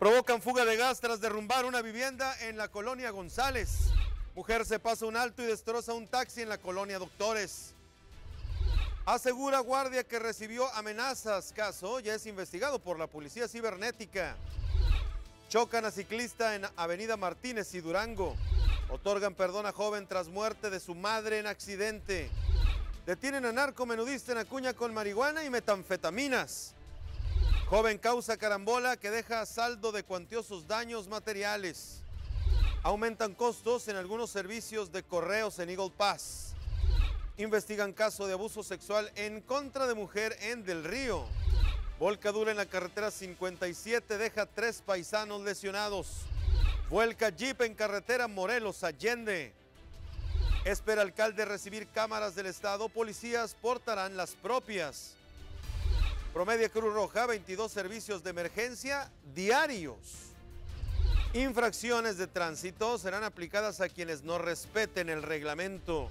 Provocan fuga de gas tras derrumbar una vivienda en la colonia González. Mujer se pasa un alto y destroza un taxi en la colonia Doctores. Asegura guardia que recibió amenazas. Caso ya es investigado por la policía cibernética. Chocan a ciclista en Avenida Martínez y Durango. Otorgan perdón a joven tras muerte de su madre en accidente. Detienen a narcomenudista en Acuña con marihuana y metanfetaminas. Joven causa carambola que deja saldo de cuantiosos daños materiales. Aumentan costos en algunos servicios de correos en Eagle Pass. Investigan caso de abuso sexual en contra de mujer en Del Río. Volcadura en la carretera 57 deja tres paisanos lesionados. Vuelca Jeep en carretera Morelos Allende. Espera alcalde recibir cámaras del Estado, policías portarán las propias. Promedia Cruz Roja, 22 servicios de emergencia diarios. Infracciones de tránsito serán aplicadas a quienes no respeten el reglamento.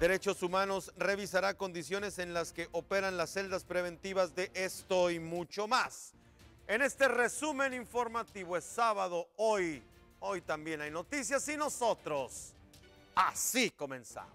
Derechos Humanos revisará condiciones en las que operan las celdas preventivas de esto y mucho más. En este resumen informativo es sábado, hoy, hoy también hay noticias y nosotros así comenzamos.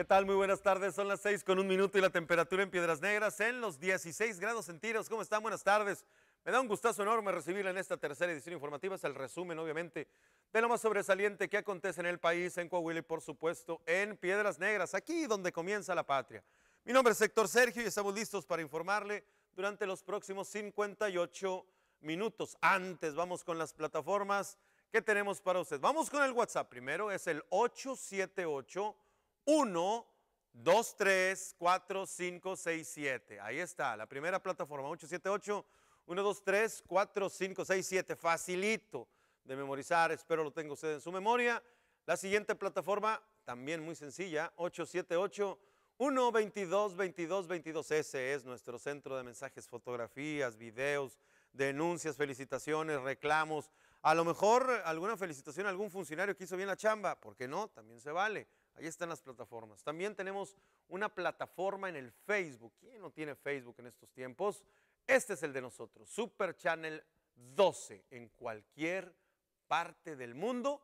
¿Qué tal? Muy buenas tardes. Son las 6 con un minuto y la temperatura en Piedras Negras en los 16 grados centígrados. ¿Cómo están? Buenas tardes. Me da un gustazo enorme recibirla en esta tercera edición informativa. Es el resumen, obviamente, de lo más sobresaliente que acontece en el país, en Coahuila y, por supuesto, en Piedras Negras, aquí donde comienza la patria. Mi nombre es Héctor Sergio y estamos listos para informarle durante los próximos 58 minutos. Antes, vamos con las plataformas que tenemos para usted. Vamos con el WhatsApp. Primero es el 878 1, 2, 3, 4, 5, 6, 7. Ahí está, la primera plataforma, 8, 7, 1, 2, 3, 4, 5, 6, 7. Facilito de memorizar, espero lo tenga usted en su memoria. La siguiente plataforma, también muy sencilla, 878 122 22 22 Ese es nuestro centro de mensajes, fotografías, videos, denuncias, felicitaciones, reclamos. A lo mejor alguna felicitación a algún funcionario que hizo bien la chamba, porque no, también se vale. Ahí están las plataformas. También tenemos una plataforma en el Facebook. ¿Quién no tiene Facebook en estos tiempos? Este es el de nosotros, Super Channel 12, en cualquier parte del mundo.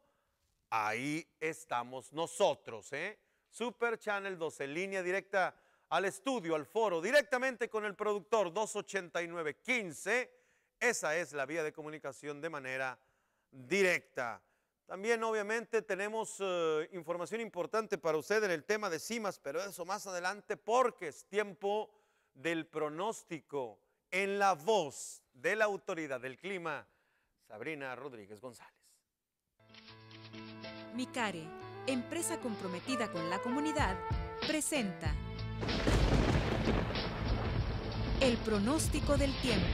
Ahí estamos nosotros, ¿eh? Super Channel 12, línea directa al estudio, al foro, directamente con el productor 28915. Esa es la vía de comunicación de manera directa. También obviamente tenemos eh, información importante para usted en el tema de cimas, pero eso más adelante porque es tiempo del pronóstico en la voz de la autoridad del clima, Sabrina Rodríguez González. Micare, empresa comprometida con la comunidad, presenta el pronóstico del tiempo.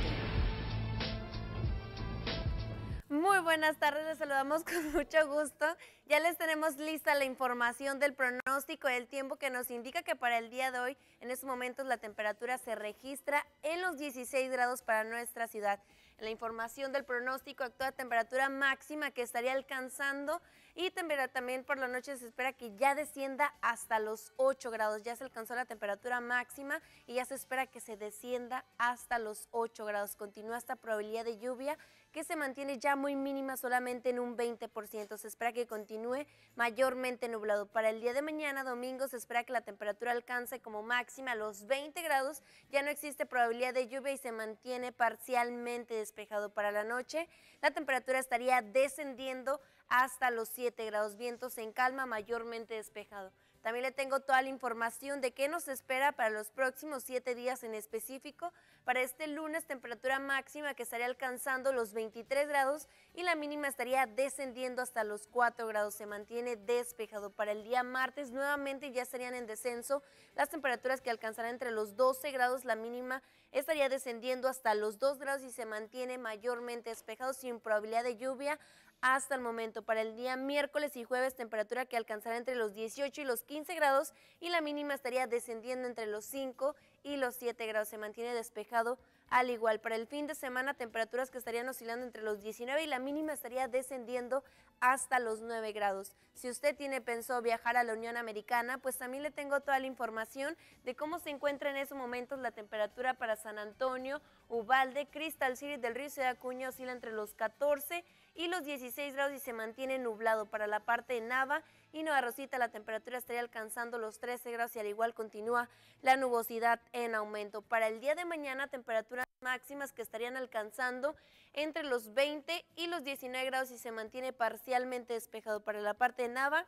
buenas tardes, les saludamos con mucho gusto. Ya les tenemos lista la información del pronóstico del tiempo que nos indica que para el día de hoy, en estos momentos, la temperatura se registra en los 16 grados para nuestra ciudad. la información del pronóstico actúa temperatura máxima que estaría alcanzando y también por la noche se espera que ya descienda hasta los 8 grados. Ya se alcanzó la temperatura máxima y ya se espera que se descienda hasta los 8 grados. Continúa esta probabilidad de lluvia que se mantiene ya muy mínima solamente en un 20%. Se espera que continúe mayormente nublado. Para el día de mañana, domingo, se espera que la temperatura alcance como máxima los 20 grados. Ya no existe probabilidad de lluvia y se mantiene parcialmente despejado para la noche. La temperatura estaría descendiendo hasta los 7 grados. Vientos en calma, mayormente despejado. También le tengo toda la información de qué nos espera para los próximos siete días en específico. Para este lunes, temperatura máxima que estaría alcanzando los 23 grados y la mínima estaría descendiendo hasta los 4 grados. Se mantiene despejado. Para el día martes, nuevamente ya estarían en descenso las temperaturas que alcanzarán entre los 12 grados. La mínima estaría descendiendo hasta los 2 grados y se mantiene mayormente despejado sin probabilidad de lluvia hasta el momento. Para el día miércoles y jueves, temperatura que alcanzará entre los 18 y los 15 grados y la mínima estaría descendiendo entre los 5 y los 7 grados. Se mantiene despejado al igual, para el fin de semana, temperaturas que estarían oscilando entre los 19 y la mínima estaría descendiendo hasta los 9 grados. Si usted tiene pensado viajar a la Unión Americana, pues también le tengo toda la información de cómo se encuentra en esos momentos la temperatura para San Antonio, Ubalde, Crystal City del Río Ciudad Acuña oscila entre los 14 y los 16 grados y se mantiene nublado para la parte de Nava y Nueva Rosita la temperatura estaría alcanzando los 13 grados y al igual continúa la nubosidad en aumento. Para el día de mañana temperaturas máximas que estarían alcanzando entre los 20 y los 19 grados y se mantiene parcialmente despejado para la parte de Nava.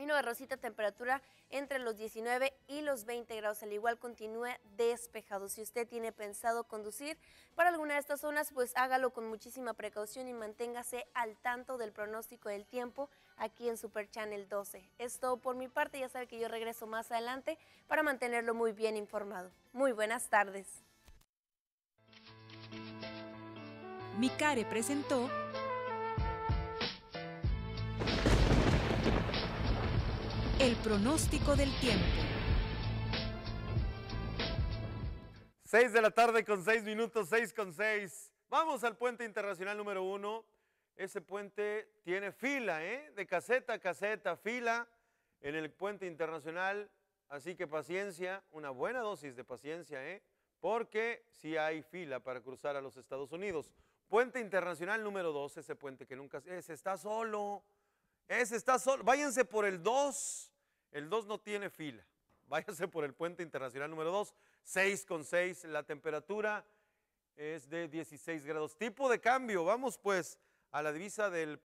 Vino de Rosita temperatura entre los 19 y los 20 grados. Al igual continúe despejado. Si usted tiene pensado conducir para alguna de estas zonas, pues hágalo con muchísima precaución y manténgase al tanto del pronóstico del tiempo aquí en Super Channel 12. Es todo por mi parte, ya sabe que yo regreso más adelante para mantenerlo muy bien informado. Muy buenas tardes. presentó El pronóstico del tiempo. 6 de la tarde con 6 minutos, 6 con 6. Vamos al puente internacional número 1. Ese puente tiene fila, ¿eh? De caseta a caseta, fila en el puente internacional. Así que paciencia, una buena dosis de paciencia, ¿eh? Porque si hay fila para cruzar a los Estados Unidos. Puente internacional número 2, ese puente que nunca... Ese está solo. Ese está solo. Váyanse por el 2. El 2 no tiene fila. Váyase por el puente internacional número 2, 6 con 6. La temperatura es de 16 grados. Tipo de cambio, vamos pues a la divisa del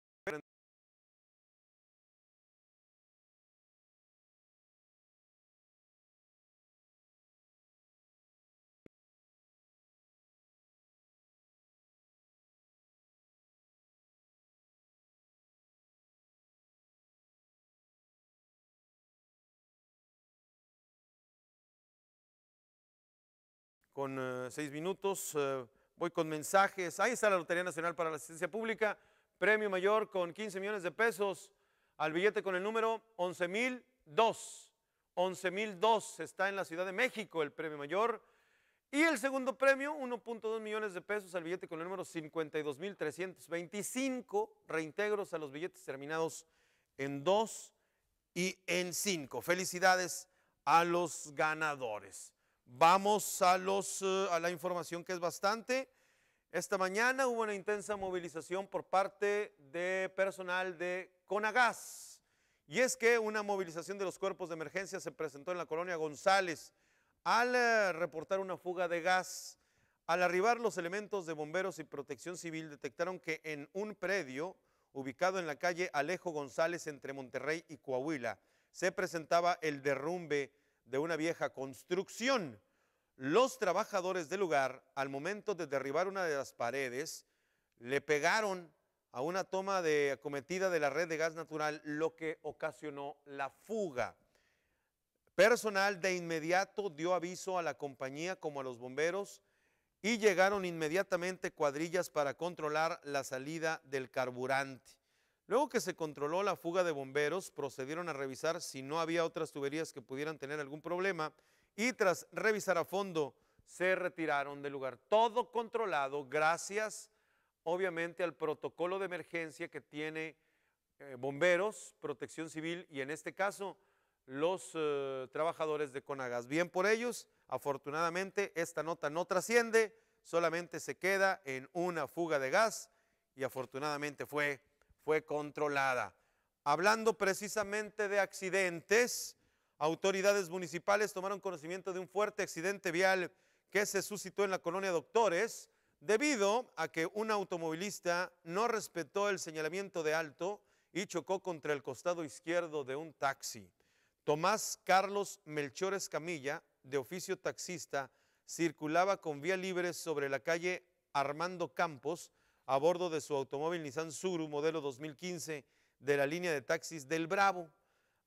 con eh, seis minutos. Eh, voy con mensajes. Ahí está la Lotería Nacional para la Asistencia Pública. Premio mayor con 15 millones de pesos. Al billete con el número 11.002. 11.002 está en la Ciudad de México el premio mayor. Y el segundo premio, 1.2 millones de pesos al billete con el número 52.325, reintegros a los billetes terminados en 2 y en 5. Felicidades a los ganadores. Vamos a, los, eh, a la información que es bastante. Esta mañana hubo una intensa movilización por parte de personal de Conagas. Y es que una movilización de los cuerpos de emergencia se presentó en la colonia González al eh, reportar una fuga de gas. Al arribar los elementos de bomberos y protección civil detectaron que en un predio ubicado en la calle Alejo González entre Monterrey y Coahuila se presentaba el derrumbe de una vieja construcción. Los trabajadores del lugar, al momento de derribar una de las paredes, le pegaron a una toma de acometida de la red de gas natural, lo que ocasionó la fuga. Personal de inmediato dio aviso a la compañía como a los bomberos y llegaron inmediatamente cuadrillas para controlar la salida del carburante. Luego que se controló la fuga de bomberos, procedieron a revisar si no había otras tuberías que pudieran tener algún problema y tras revisar a fondo se retiraron del lugar. Todo controlado gracias obviamente al protocolo de emergencia que tiene eh, bomberos, protección civil y en este caso los eh, trabajadores de Conagas. Bien por ellos, afortunadamente esta nota no trasciende, solamente se queda en una fuga de gas y afortunadamente fue fue controlada. Hablando precisamente de accidentes, autoridades municipales tomaron conocimiento de un fuerte accidente vial que se suscitó en la colonia Doctores debido a que un automovilista no respetó el señalamiento de alto y chocó contra el costado izquierdo de un taxi. Tomás Carlos Melchores Camilla, de oficio taxista, circulaba con vía libre sobre la calle Armando Campos a bordo de su automóvil Nissan Suru modelo 2015 de la línea de taxis del Bravo.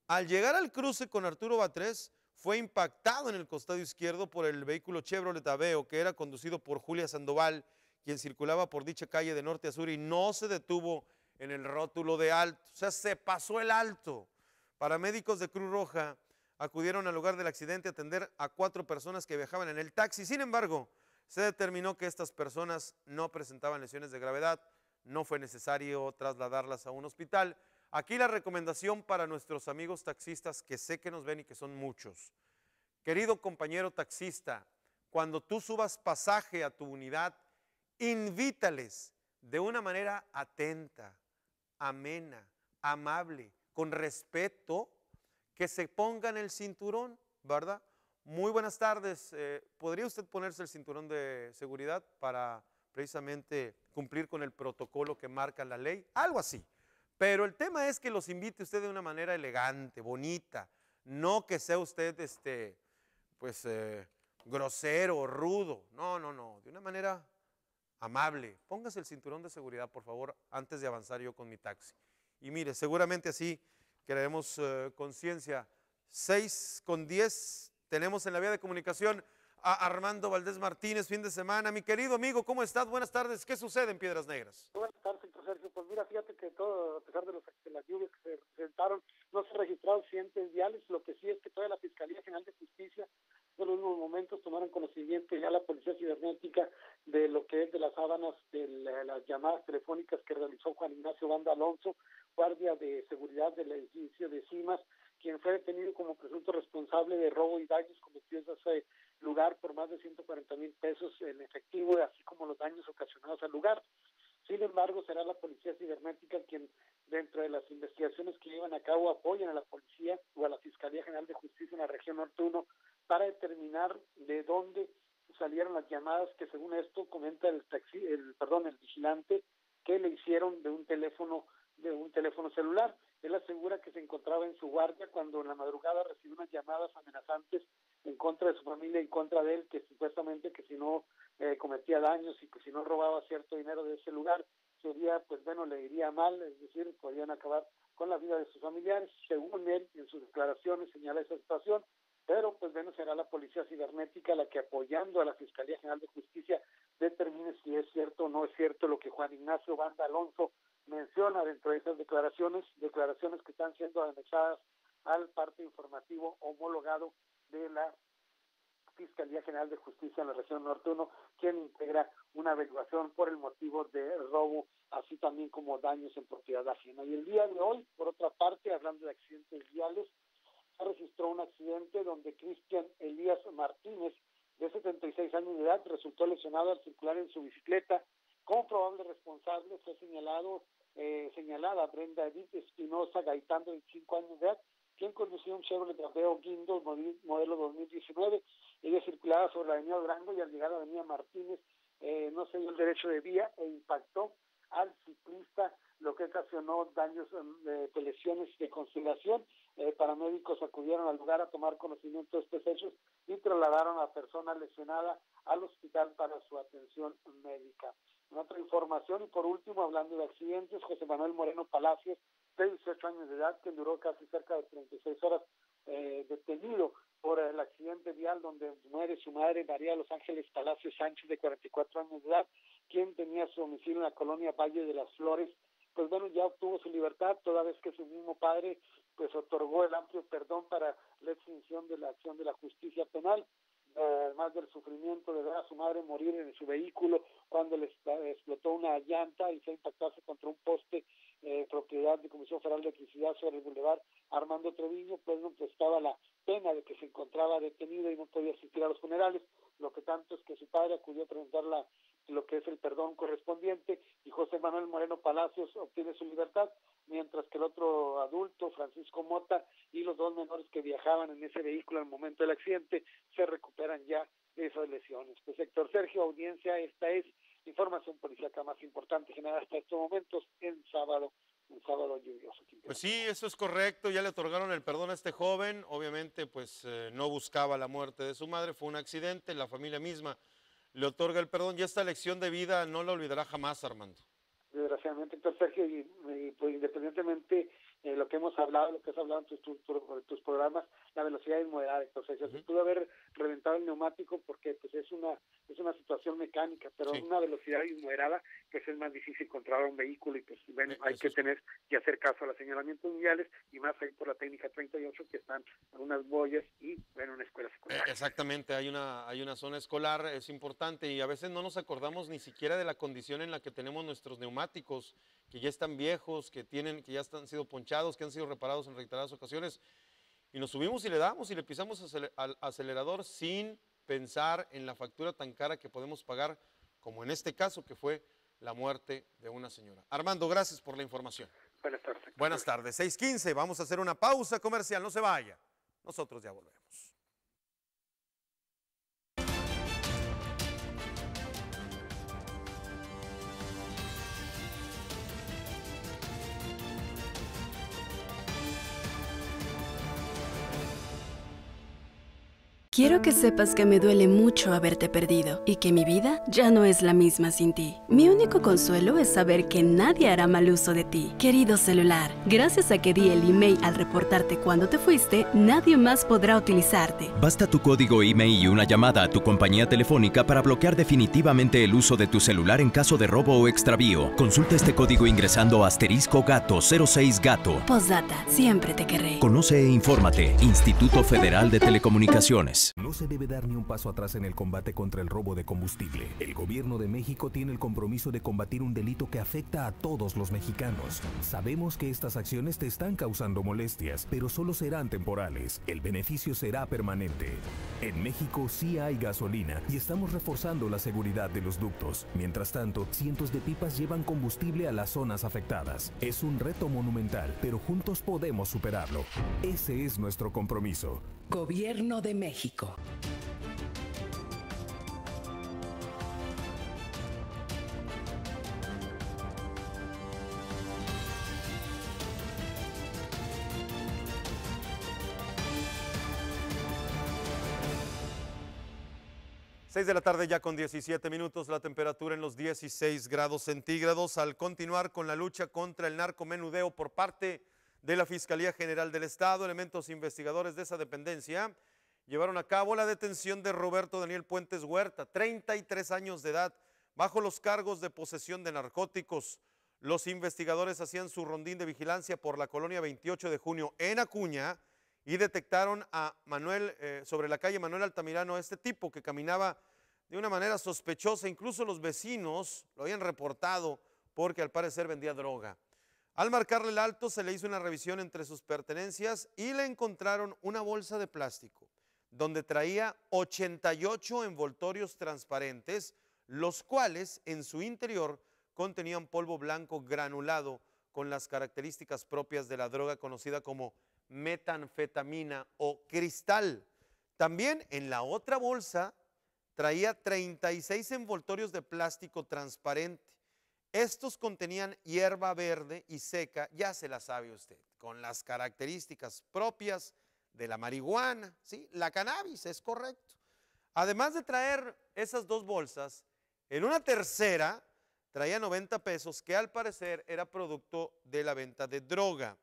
Al llegar al cruce con Arturo Batres, fue impactado en el costado izquierdo por el vehículo Chevrolet Aveo, que era conducido por Julia Sandoval, quien circulaba por dicha calle de norte a sur y no se detuvo en el rótulo de alto. O sea, se pasó el alto. Paramédicos de Cruz Roja acudieron al lugar del accidente a atender a cuatro personas que viajaban en el taxi. Sin embargo, se determinó que estas personas no presentaban lesiones de gravedad, no fue necesario trasladarlas a un hospital. Aquí la recomendación para nuestros amigos taxistas que sé que nos ven y que son muchos. Querido compañero taxista, cuando tú subas pasaje a tu unidad, invítales de una manera atenta, amena, amable, con respeto, que se pongan el cinturón, ¿verdad? Muy buenas tardes. Eh, ¿Podría usted ponerse el cinturón de seguridad para precisamente cumplir con el protocolo que marca la ley? Algo así. Pero el tema es que los invite usted de una manera elegante, bonita, no que sea usted este, pues, eh, grosero, rudo. No, no, no, de una manera amable. Póngase el cinturón de seguridad, por favor, antes de avanzar yo con mi taxi. Y mire, seguramente así crearemos eh, conciencia. 6 con 10 tenemos en la vía de comunicación a Armando Valdés Martínez, fin de semana. Mi querido amigo, ¿cómo estás? Buenas tardes. ¿Qué sucede en Piedras Negras? Buenas tardes, Sergio. Pues mira, fíjate que todo, a pesar de, los, las lluvias que se presentaron, no se registrado accidentes viales. Lo que sí es que toda la Fiscalía General de Justicia, en los últimos momentos, tomaron conocimiento ya la Policía Cibernética de lo que es de las sábanas, de las llamadas telefónicas que realizó Juan Ignacio Banda Alonso, guardia de seguridad del edificio de CIMAS, quien fue detenido como presunto responsable de robo y daños cometidos a ese lugar por más de 140 mil pesos en efectivo, así como los daños ocasionados al lugar. Sin embargo, será la Policía Cibernética quien, dentro de las investigaciones que llevan a cabo, apoyan a la Policía o a la Fiscalía General de Justicia en la región norte 1 para determinar de dónde salieron las llamadas que, según esto, comenta el, taxi, el, perdón, el vigilante, que le hicieron de un teléfono de un teléfono celular. Él asegura que se encontraba en su guardia cuando en la madrugada recibió unas llamadas amenazantes en contra de su familia, en contra de él, que supuestamente que si no eh, cometía daños y que si no robaba cierto dinero de ese lugar, sería, pues bueno, le iría mal, es decir, podrían acabar con la vida de sus familiares. Según él, en sus declaraciones señala esa situación, pero pues bueno, será la Policía Cibernética la que apoyando a la Fiscalía General de Justicia determine si es cierto o no es cierto lo que Juan Ignacio Banda Alonso menciona dentro de esas declaraciones, declaraciones que están siendo anexadas al parte informativo homologado de la Fiscalía General de Justicia en la región norte 1, quien integra una averiguación por el motivo de robo, así también como daños en propiedad ajena. Y el día de hoy, por otra parte, hablando de accidentes viales, se registró un accidente donde Cristian Elías Martínez, de 76 años de edad, resultó lesionado al circular en su bicicleta. Como probable responsable se ha señalado eh, señalada, Brenda Edith Espinosa Gaitando de 5 años de edad, quien conducía un Chevrolet Trapeo Guindos modelo 2019. Ella circulaba sobre la avenida Durango y al llegar a la avenida Martínez eh, no se dio el derecho de vía e impactó al ciclista, lo que ocasionó daños, mm, de lesiones de constelación eh, paramédicos acudieron al lugar a tomar conocimiento de estos hechos y trasladaron a la persona lesionada al hospital para su atención médica otra información. Y por último, hablando de accidentes, José Manuel Moreno Palacios, de 18 años de edad, que duró casi cerca de 36 horas eh, detenido por el accidente vial donde muere su madre María Los Ángeles Palacios Sánchez, de 44 años de edad, quien tenía su domicilio en la colonia Valle de las Flores. Pues bueno, ya obtuvo su libertad, toda vez que su mismo padre pues otorgó el amplio perdón para la extinción de la acción de la justicia penal además eh, del sufrimiento de ver a su madre morir en su vehículo cuando le explotó una llanta y se impactase contra un poste eh, propiedad de Comisión Federal de Electricidad sobre el Boulevard Armando Treviño, pues no estaba la pena de que se encontraba detenido y no podía asistir a los funerales, lo que tanto es que su padre acudió a preguntarle la, lo que es el perdón correspondiente y José Manuel Moreno Palacios obtiene su libertad mientras que el otro adulto, Francisco Mota, y los dos menores que viajaban en ese vehículo al momento del accidente, se recuperan ya de esas lesiones. Pues Héctor Sergio, audiencia, esta es información policíaca más importante generada hasta estos momentos en sábado un sábado lluvioso. Pues sí, eso es correcto, ya le otorgaron el perdón a este joven, obviamente pues eh, no buscaba la muerte de su madre, fue un accidente, la familia misma le otorga el perdón y esta lección de vida no la olvidará jamás Armando relacionamiento entre y, y pues independientemente eh, lo que hemos hablado, lo que has hablado en tus, programas, la velocidad inmoderada. Entonces, pudo haber reventado el neumático porque pues es una es una situación mecánica, pero una velocidad inmoderada que pues, es más difícil controlar un vehículo y pues bueno, eh, hay que tener que hacer caso a los señalamientos mundiales y más ahí por la técnica 38 que están en unas boyas y bueno, una escuela secundaria. Eh, exactamente, hay una hay una zona escolar, es importante y a veces no nos acordamos ni siquiera de la condición en la que tenemos nuestros neumáticos que ya están viejos, que, tienen, que ya han sido ponchados, que han sido reparados en reiteradas ocasiones, y nos subimos y le damos y le pisamos al acelerador sin pensar en la factura tan cara que podemos pagar, como en este caso que fue la muerte de una señora. Armando, gracias por la información. Buenas tardes. Buenas tardes, 6.15, vamos a hacer una pausa comercial, no se vaya, nosotros ya volvemos. Quiero que sepas que me duele mucho haberte perdido y que mi vida ya no es la misma sin ti. Mi único consuelo es saber que nadie hará mal uso de ti. Querido celular, gracias a que di el email al reportarte cuando te fuiste, nadie más podrá utilizarte. Basta tu código email y una llamada a tu compañía telefónica para bloquear definitivamente el uso de tu celular en caso de robo o extravío. Consulta este código ingresando asterisco gato 06 gato. Postdata, siempre te querré. Conoce e infórmate. Instituto Federal de Telecomunicaciones. No se debe dar ni un paso atrás en el combate contra el robo de combustible. El gobierno de México tiene el compromiso de combatir un delito que afecta a todos los mexicanos. Sabemos que estas acciones te están causando molestias, pero solo serán temporales. El beneficio será permanente. En México sí hay gasolina y estamos reforzando la seguridad de los ductos. Mientras tanto, cientos de pipas llevan combustible a las zonas afectadas. Es un reto monumental, pero juntos podemos superarlo. Ese es nuestro compromiso. Gobierno de México. Seis de la tarde ya con 17 minutos, la temperatura en los 16 grados centígrados. Al continuar con la lucha contra el narcomenudeo por parte de la Fiscalía General del Estado, elementos investigadores de esa dependencia, llevaron a cabo la detención de Roberto Daniel Puentes Huerta, 33 años de edad, bajo los cargos de posesión de narcóticos. Los investigadores hacían su rondín de vigilancia por la colonia 28 de junio en Acuña y detectaron a Manuel, eh, sobre la calle Manuel Altamirano, este tipo que caminaba de una manera sospechosa, incluso los vecinos lo habían reportado porque al parecer vendía droga. Al marcarle el alto se le hizo una revisión entre sus pertenencias y le encontraron una bolsa de plástico donde traía 88 envoltorios transparentes, los cuales en su interior contenían polvo blanco granulado con las características propias de la droga conocida como metanfetamina o cristal. También en la otra bolsa traía 36 envoltorios de plástico transparente estos contenían hierba verde y seca, ya se la sabe usted, con las características propias de la marihuana, ¿sí? La cannabis, es correcto. Además de traer esas dos bolsas, en una tercera traía 90 pesos que al parecer era producto de la venta de droga.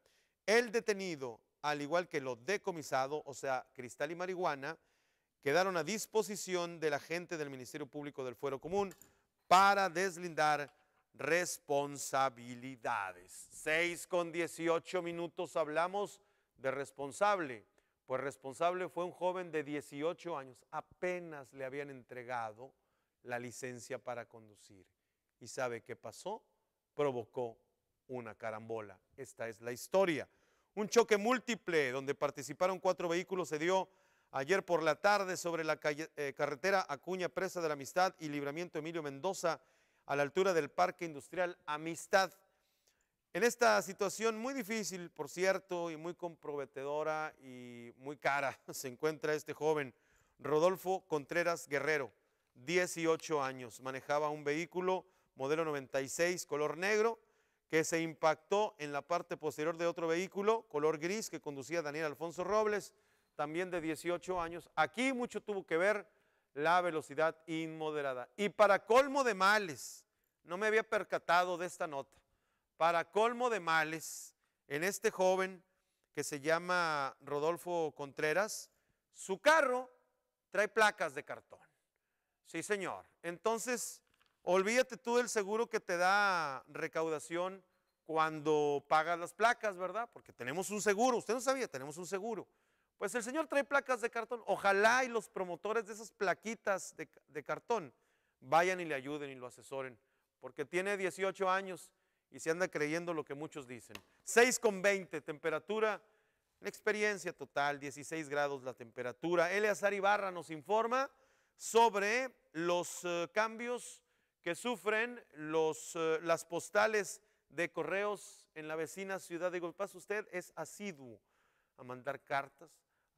El detenido, al igual que lo decomisado, o sea, cristal y marihuana, quedaron a disposición del agente del Ministerio Público del Fuero Común para deslindar responsabilidades. 6 con 18 minutos hablamos de responsable. Pues responsable fue un joven de 18 años, apenas le habían entregado la licencia para conducir. ¿Y sabe qué pasó? Provocó una carambola. Esta es la historia. Un choque múltiple donde participaron cuatro vehículos se dio ayer por la tarde sobre la eh, carretera Acuña Presa de la Amistad y Libramiento Emilio Mendoza a la altura del Parque Industrial Amistad. En esta situación muy difícil, por cierto, y muy comprometedora y muy cara, se encuentra este joven, Rodolfo Contreras Guerrero, 18 años, manejaba un vehículo modelo 96 color negro que se impactó en la parte posterior de otro vehículo color gris que conducía Daniel Alfonso Robles, también de 18 años. Aquí mucho tuvo que ver la velocidad inmoderada. Y para colmo de males, no me había percatado de esta nota, para colmo de males, en este joven que se llama Rodolfo Contreras, su carro trae placas de cartón. Sí, señor. Entonces, olvídate tú del seguro que te da recaudación cuando pagas las placas, ¿verdad? Porque tenemos un seguro. Usted no sabía, tenemos un seguro. Pues el Señor trae placas de cartón. Ojalá y los promotores de esas plaquitas de, cartón vayan y le ayuden y lo asesoren, porque tiene 18 años y se anda creyendo lo que muchos dicen. 6 con 20, temperatura, la experiencia total, 16 grados la temperatura. Eleazar Ibarra nos informa sobre los eh, cambios que sufren los, eh, las postales de correos en la vecina ciudad de Golpaz. Usted es asiduo a mandar cartas,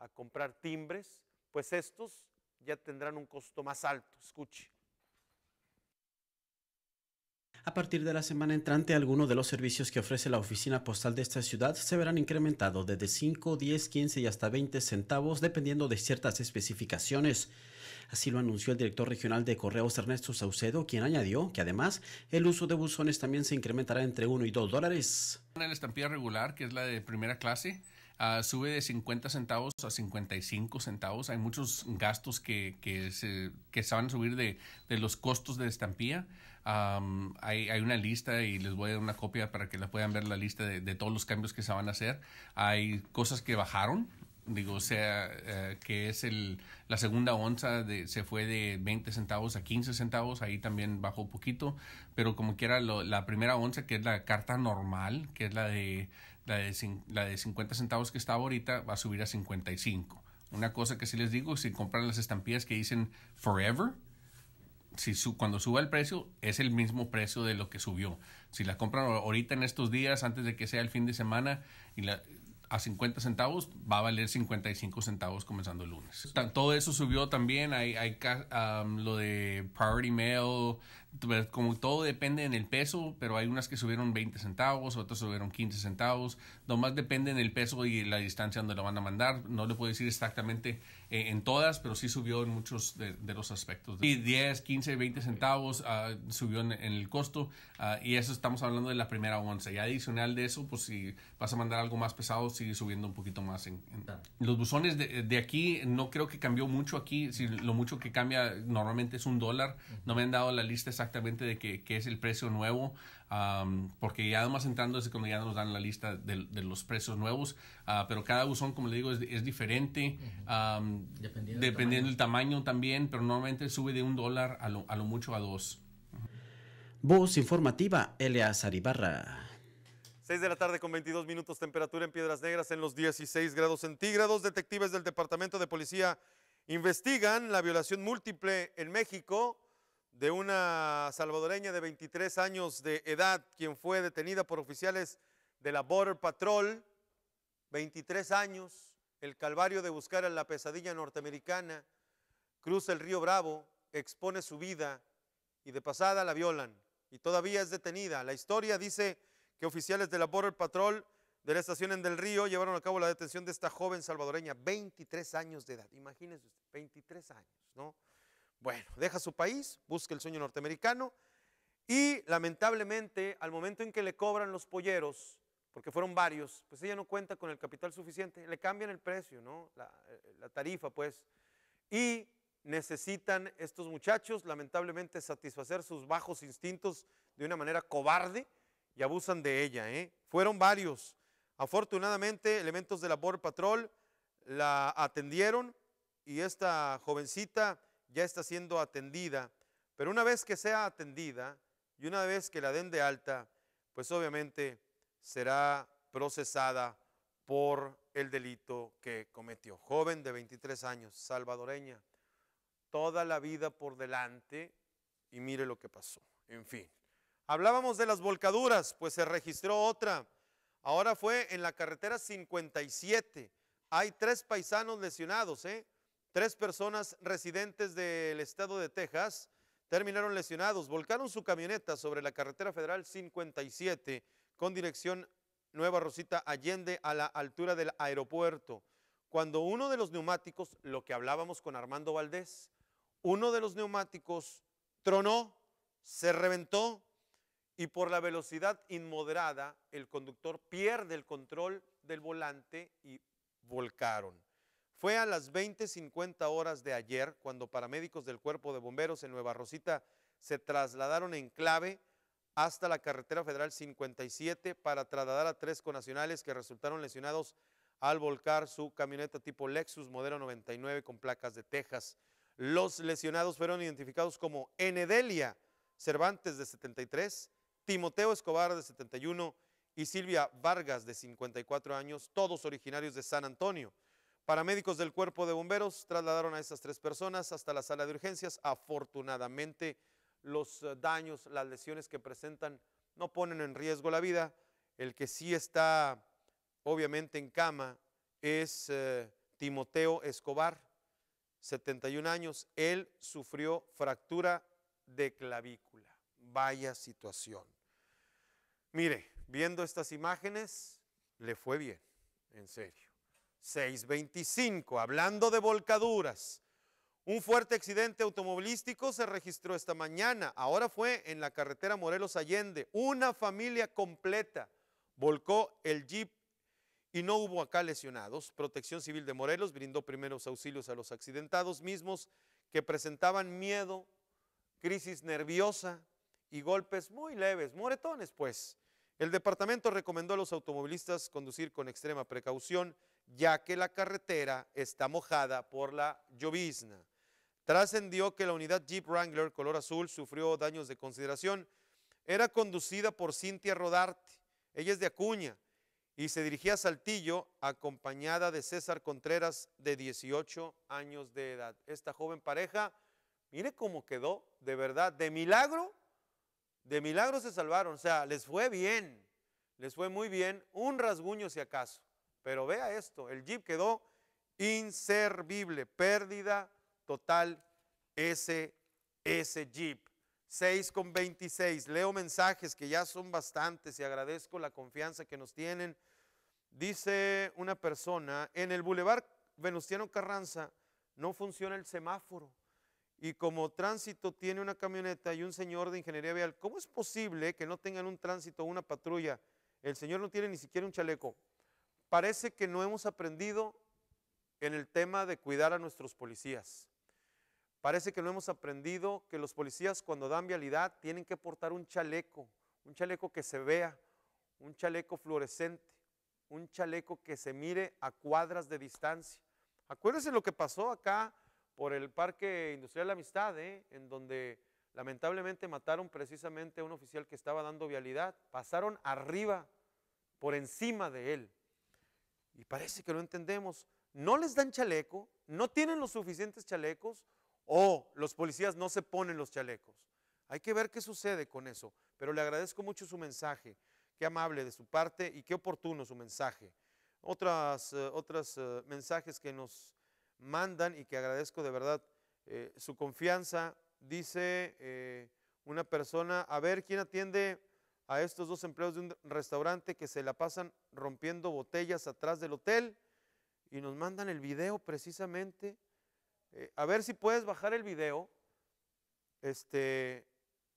a comprar timbres, pues estos ya tendrán un costo más alto. Escuche. A partir de la semana entrante, algunos de los servicios que ofrece la oficina postal de esta ciudad se verán incrementados desde 5, 10, 15 y hasta 20 centavos, dependiendo de ciertas especificaciones. Así lo anunció el director regional de Correos Ernesto Saucedo, quien añadió que además el uso de buzones también se incrementará entre 1 y 2 dólares. La estampilla regular, que es la de primera clase, Ah, sube de 50 centavos a 55 centavos. Hay muchos gastos que, se, se van a subir de, los costos de estampilla. hay, una lista y les voy a dar una copia para que la puedan ver la lista de, todos los cambios que se van a hacer. Hay cosas que bajaron, digo, o sea, eh, que es el, la segunda onza, de, se fue de 20 centavos a 15 centavos, ahí también bajó poquito, pero como quiera, la primera onza, que es la carta normal, que es la de la de, 50 centavos que estaba ahorita va a subir a 55. Una cosa que sí les digo, si compran las estampillas que dicen Forever, si su, cuando suba el precio, es el mismo precio de lo que subió. Si la compran ahorita en estos días, antes de que sea el fin de semana, y la, a 50 centavos, va a valer 55 centavos comenzando el lunes. Todo eso subió también. Hay, hay lo de Priority Mail, como todo depende en el peso, pero hay unas que subieron 20 centavos, otras subieron 15 centavos. más depende en el peso y la distancia donde lo van a mandar. No le puedo decir exactamente eh, en todas, pero sí subió en muchos de, los aspectos. Y 10, 15, 20 centavos ah, subió en, el costo. Ah, y eso estamos hablando de la primera onza. Y adicional de eso, pues si vas a mandar algo más pesado, sigue subiendo un poquito más. En, Los buzones de, de, aquí, no creo que cambió mucho aquí. Si lo mucho que cambia normalmente es un dólar. No me han dado la lista exacta exactamente de qué, es el precio nuevo, porque ya además entrando es cuando ya nos dan la lista de, los precios nuevos, ah, pero cada buzón, como le digo, es, diferente, dependiendo, del, tamaño. también, pero normalmente sube de un dólar a lo, mucho a dos. Voz informativa, Elia Zaribarra. 6 de la tarde con 22 minutos, temperatura en Piedras Negras en los 16 grados centígrados. Detectives del Departamento de Policía investigan la violación múltiple en México de una salvadoreña de 23 años de edad, quien fue detenida por oficiales de la Border Patrol, 23 años, el calvario de buscar a la pesadilla norteamericana, cruza el río Bravo, expone su vida y de pasada la violan y todavía es detenida. La historia dice que oficiales de la Border Patrol de la estación en Del Río llevaron a cabo la detención de esta joven salvadoreña, 23 años de edad, imagínense 23 años, ¿no? Bueno, deja su país, busca el sueño norteamericano y lamentablemente al momento en que le cobran los polleros, porque fueron varios, pues ella no cuenta con el capital suficiente, le cambian el precio, ¿no? La, eh, tarifa, pues. Y necesitan estos muchachos, lamentablemente, satisfacer sus bajos instintos de una manera cobarde y abusan de ella, ¿eh? Fueron varios. Afortunadamente, elementos de la Border Patrol la atendieron y esta jovencita ya está siendo atendida, pero una vez que sea atendida y una vez que la den de alta, pues obviamente será procesada por el delito que cometió. Joven de 23 años, salvadoreña, toda la vida por delante y mire lo que pasó. En fin, hablábamos de las volcaduras, pues se registró otra. Ahora fue en la carretera 57. Hay tres paisanos lesionados, ¿eh? Tres personas residentes del estado de Texas terminaron lesionados. Volcaron su camioneta sobre la carretera federal 57 con dirección Nueva Rosita Allende a la altura del aeropuerto. Cuando uno de los neumáticos, lo que hablábamos con Armando Valdés, uno de los neumáticos tronó, se reventó y por la velocidad inmoderada el conductor pierde el control del volante y volcaron. Fue a las 20:50 horas de ayer cuando paramédicos del Cuerpo de Bomberos en Nueva Rosita se trasladaron en clave hasta la carretera federal 57 para trasladar a tres conacionales que resultaron lesionados al volcar su camioneta tipo Lexus modelo 99 con placas de Texas. Los lesionados fueron identificados como Enedelia Cervantes de 73, Timoteo Escobar de 71 y Silvia Vargas de 54 años, todos originarios de San Antonio. Paramédicos del cuerpo de bomberos trasladaron a estas tres personas hasta la sala de urgencias. Afortunadamente, los eh, daños, las lesiones que presentan no ponen en riesgo la vida. El que sí está obviamente en cama es eh, Timoteo Escobar, 71 años. Él sufrió fractura de clavícula. Vaya situación. Mire, viendo estas imágenes, le fue bien, en serio. 6.25, hablando de volcaduras. Un fuerte accidente automovilístico se registró esta mañana. Ahora fue en la carretera Morelos Allende. Una familia completa volcó el jeep y no hubo acá lesionados. Protección Civil de Morelos brindó primeros auxilios a los accidentados mismos que presentaban miedo, crisis nerviosa y golpes muy leves, moretones pues. El departamento recomendó a los automovilistas conducir con extrema precaución ya que la carretera está mojada por la llovizna. Trascendió que la unidad Jeep Wrangler color azul sufrió daños de consideración. Era conducida por Cintia Rodarte, ella es de Acuña, y se dirigía a Saltillo acompañada de César Contreras de 18 años de edad. Esta joven pareja, mire cómo quedó, de verdad, de milagro, de milagro se salvaron, o sea, les fue bien, les fue muy bien, un rasguño si acaso. Pero vea esto, el jeep quedó inservible, pérdida total ese, ese jeep. 6 con 26, leo mensajes que ya son bastantes y agradezco la confianza que nos tienen. Dice una persona, en el Boulevard Venustiano Carranza no funciona el semáforo y como tránsito tiene una camioneta y un señor de ingeniería vial, ¿cómo es posible que no tengan un tránsito o una patrulla? El señor no tiene ni siquiera un chaleco parece que no hemos aprendido en el tema de cuidar a nuestros policías. Parece que no hemos aprendido que los policías cuando dan vialidad tienen que portar un chaleco, un chaleco que se vea, un chaleco fluorescente, un chaleco que se mire a cuadras de distancia. Acuérdense lo que pasó acá por el Parque Industrial de la Amistad, ¿eh? en donde lamentablemente mataron precisamente a un oficial que estaba dando vialidad. Pasaron arriba, por encima de él y parece que lo entendemos, no les dan chaleco, no tienen los suficientes chalecos o los policías no se ponen los chalecos. Hay que ver qué sucede con eso, pero le agradezco mucho su mensaje, qué amable de su parte y qué oportuno su mensaje. Otras, eh, otros eh, mensajes que nos mandan y que agradezco de verdad eh, su confianza, dice una persona, a ver, ¿quién atiende? a estos dos empleados de un restaurante que se la pasan rompiendo botellas atrás del hotel y nos mandan el video precisamente. Eh, a ver si puedes bajar el video. Este,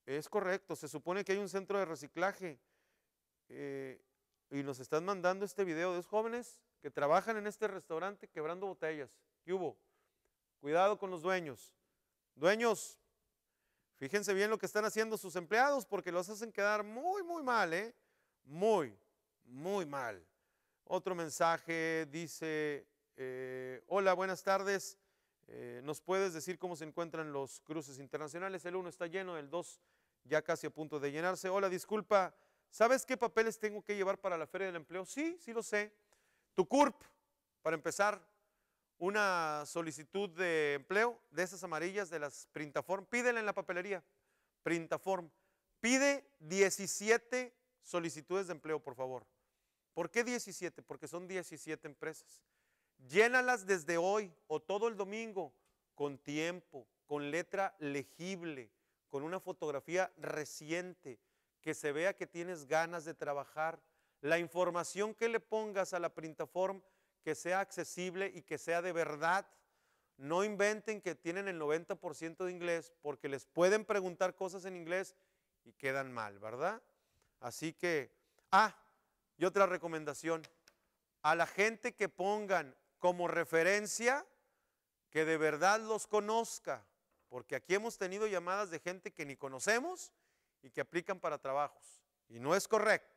es correcto, se supone que hay un centro de reciclaje eh, y nos están mandando este video de dos jóvenes que trabajan en este restaurante quebrando botellas. ¿Qué hubo? Cuidado con los dueños. Dueños, Fíjense bien lo que están haciendo sus empleados porque los hacen quedar muy, muy mal, ¿eh? Muy, muy mal. Otro mensaje dice, eh, hola, buenas tardes. Eh, ¿Nos puedes decir cómo se encuentran los cruces internacionales? El uno está lleno, el 2 ya casi a punto de llenarse. Hola, disculpa, ¿sabes qué papeles tengo que llevar para la Feria del Empleo? Sí, sí lo sé. Tu CURP, para empezar, una solicitud de empleo de esas amarillas de las Printaform, pídela en la papelería, Printaform. Pide 17 solicitudes de empleo, por favor. ¿Por qué 17? Porque son 17 empresas. Llénalas desde hoy o todo el domingo con tiempo, con letra legible, con una fotografía reciente, que se vea que tienes ganas de trabajar. La información que le pongas a la Printaform que sea accesible y que sea de verdad. No inventen que tienen el 90% de inglés porque les pueden preguntar cosas en inglés y quedan mal, ¿verdad? Así que, ah, y otra recomendación, a la gente que pongan como referencia, que de verdad los conozca, porque aquí hemos tenido llamadas de gente que ni conocemos y que aplican para trabajos, y no es correcto.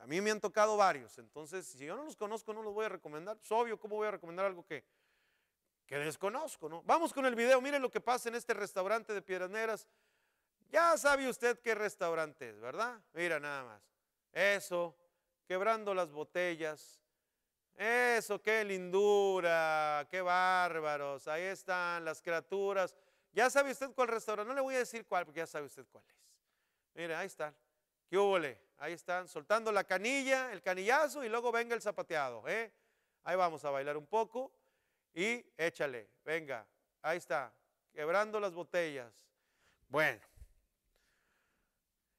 A mí me han tocado varios, entonces si yo no los conozco no los voy a recomendar. Es obvio, ¿cómo voy a recomendar algo que, que desconozco? ¿no? Vamos con el video, miren lo que pasa en este restaurante de Piedras Negras. Ya sabe usted qué restaurante es, ¿verdad? Mira nada más. Eso, quebrando las botellas. Eso, qué lindura, qué bárbaros. Ahí están las criaturas. Ya sabe usted cuál restaurante. No le voy a decir cuál, porque ya sabe usted cuál es. Mira, ahí está ¿Qué húbole? Ahí están, soltando la canilla, el canillazo y luego venga el zapateado. ¿eh? Ahí vamos a bailar un poco y échale, venga, ahí está, quebrando las botellas. Bueno,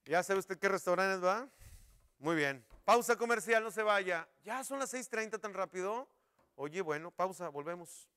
ya sabe usted qué restaurantes va. Muy bien, pausa comercial, no se vaya. Ya son las 6.30 tan rápido. Oye, bueno, pausa, volvemos.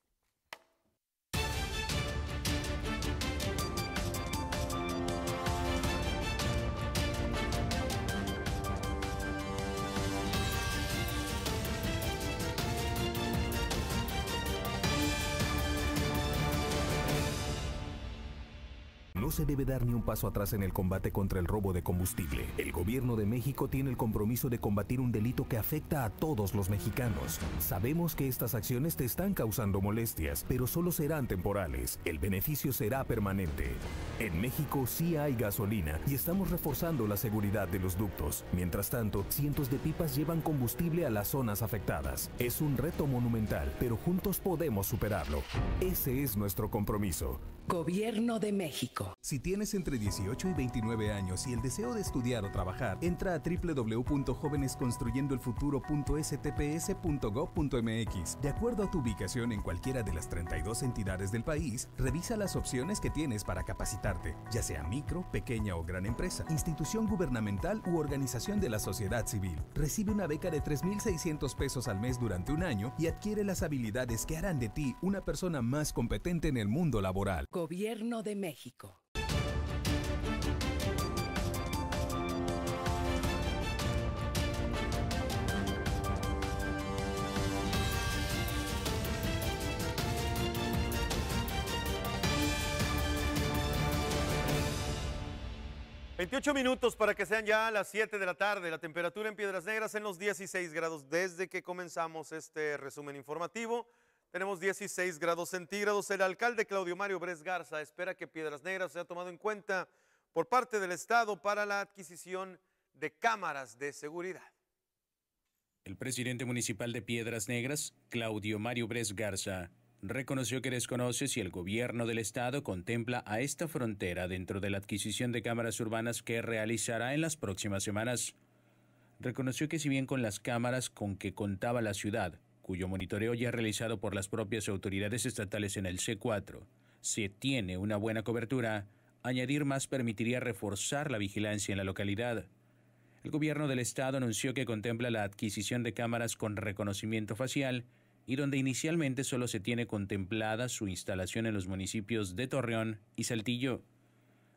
se debe dar ni un paso atrás en el combate contra el robo de combustible. El gobierno de México tiene el compromiso de combatir un delito que afecta a todos los mexicanos. Sabemos que estas acciones te están causando molestias, pero solo serán temporales. El beneficio será permanente. En México sí hay gasolina y estamos reforzando la seguridad de los ductos. Mientras tanto, cientos de pipas llevan combustible a las zonas afectadas. Es un reto monumental, pero juntos podemos superarlo. Ese es nuestro compromiso. Gobierno de México. Si tienes entre 18 y 29 años y el deseo de estudiar o trabajar, entra a www.jovenesconstruyendoelfuturo.stps.gov.mx. De acuerdo a tu ubicación en cualquiera de las 32 entidades del país, revisa las opciones que tienes para capacitarte, ya sea micro, pequeña o gran empresa, institución gubernamental u organización de la sociedad civil. Recibe una beca de 3.600 pesos al mes durante un año y adquiere las habilidades que harán de ti una persona más competente en el mundo laboral. Gobierno de México. 28 minutos para que sean ya las 7 de la tarde. La temperatura en Piedras Negras en los 16 grados. Desde que comenzamos este resumen informativo, tenemos 16 grados centígrados. El alcalde Claudio Mario Bres Garza espera que Piedras Negras sea tomado en cuenta por parte del Estado para la adquisición de cámaras de seguridad. El presidente municipal de Piedras Negras, Claudio Mario Bres Garza, reconoció que desconoce si el gobierno del estado contempla a esta frontera dentro de la adquisición de cámaras urbanas que realizará en las próximas semanas. Reconoció que si bien con las cámaras con que contaba la ciudad, cuyo monitoreo ya realizado por las propias autoridades estatales en el C4, se tiene una buena cobertura, añadir más permitiría reforzar la vigilancia en la localidad. El gobierno del estado anunció que contempla la adquisición de cámaras con reconocimiento facial y donde inicialmente solo se tiene contemplada su instalación en los municipios de Torreón y Saltillo.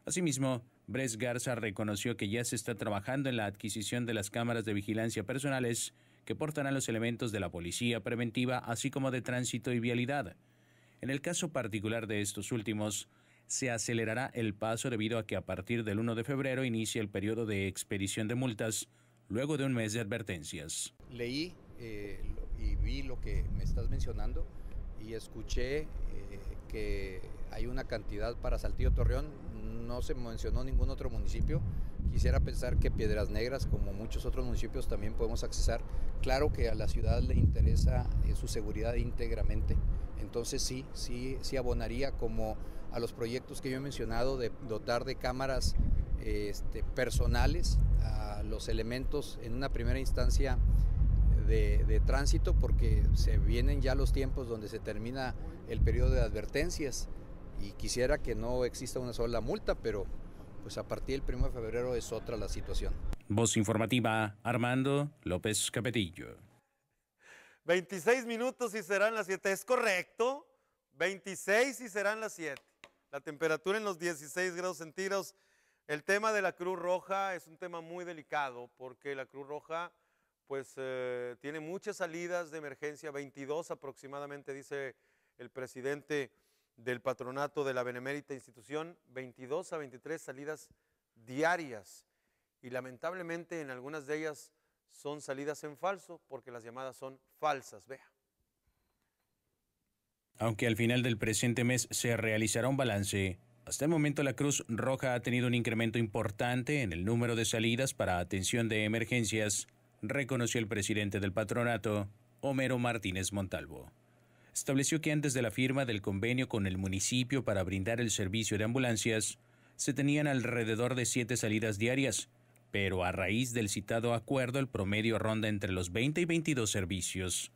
Asimismo, Bres Garza reconoció que ya se está trabajando en la adquisición de las cámaras de vigilancia personales que portarán los elementos de la policía preventiva, así como de tránsito y vialidad. En el caso particular de estos últimos, se acelerará el paso debido a que a partir del 1 de febrero inicia el periodo de expedición de multas, luego de un mes de advertencias. Leí eh, y vi lo que me estás mencionando y escuché eh, que hay una cantidad para Saltillo Torreón, no se mencionó ningún otro municipio. Quisiera pensar que Piedras Negras, como muchos otros municipios, también podemos accesar. Claro que a la ciudad le interesa eh, su seguridad íntegramente, entonces sí, sí, sí abonaría como a los proyectos que yo he mencionado de dotar de cámaras este, personales a los elementos en una primera instancia de, tránsito porque se vienen ya los tiempos donde se termina el periodo de advertencias y quisiera que no exista una sola multa, pero pues a partir del 1 de febrero es otra la situación. Voz informativa, Armando López Capetillo. 26 minutos y serán las 7, ¿es correcto? 26 y serán las 7. La temperatura en los 16 grados centígrados. El tema de la Cruz Roja es un tema muy delicado porque la Cruz Roja pues eh, tiene muchas salidas de emergencia, 22 aproximadamente, dice el presidente del patronato de la Benemérita Institución, 22 a 23 salidas diarias. Y lamentablemente en algunas de ellas son salidas en falso porque las llamadas son falsas, vea. Aunque al final del presente mes se realizará un balance, hasta el momento la Cruz Roja ha tenido un incremento importante en el número de salidas para atención de emergencias reconoció el presidente del patronato, Homero Martínez Montalvo. Estableció que antes de la firma del convenio con el municipio para brindar el servicio de ambulancias, se tenían alrededor de siete salidas diarias, pero a raíz del citado acuerdo el promedio ronda entre los 20 y 22 servicios.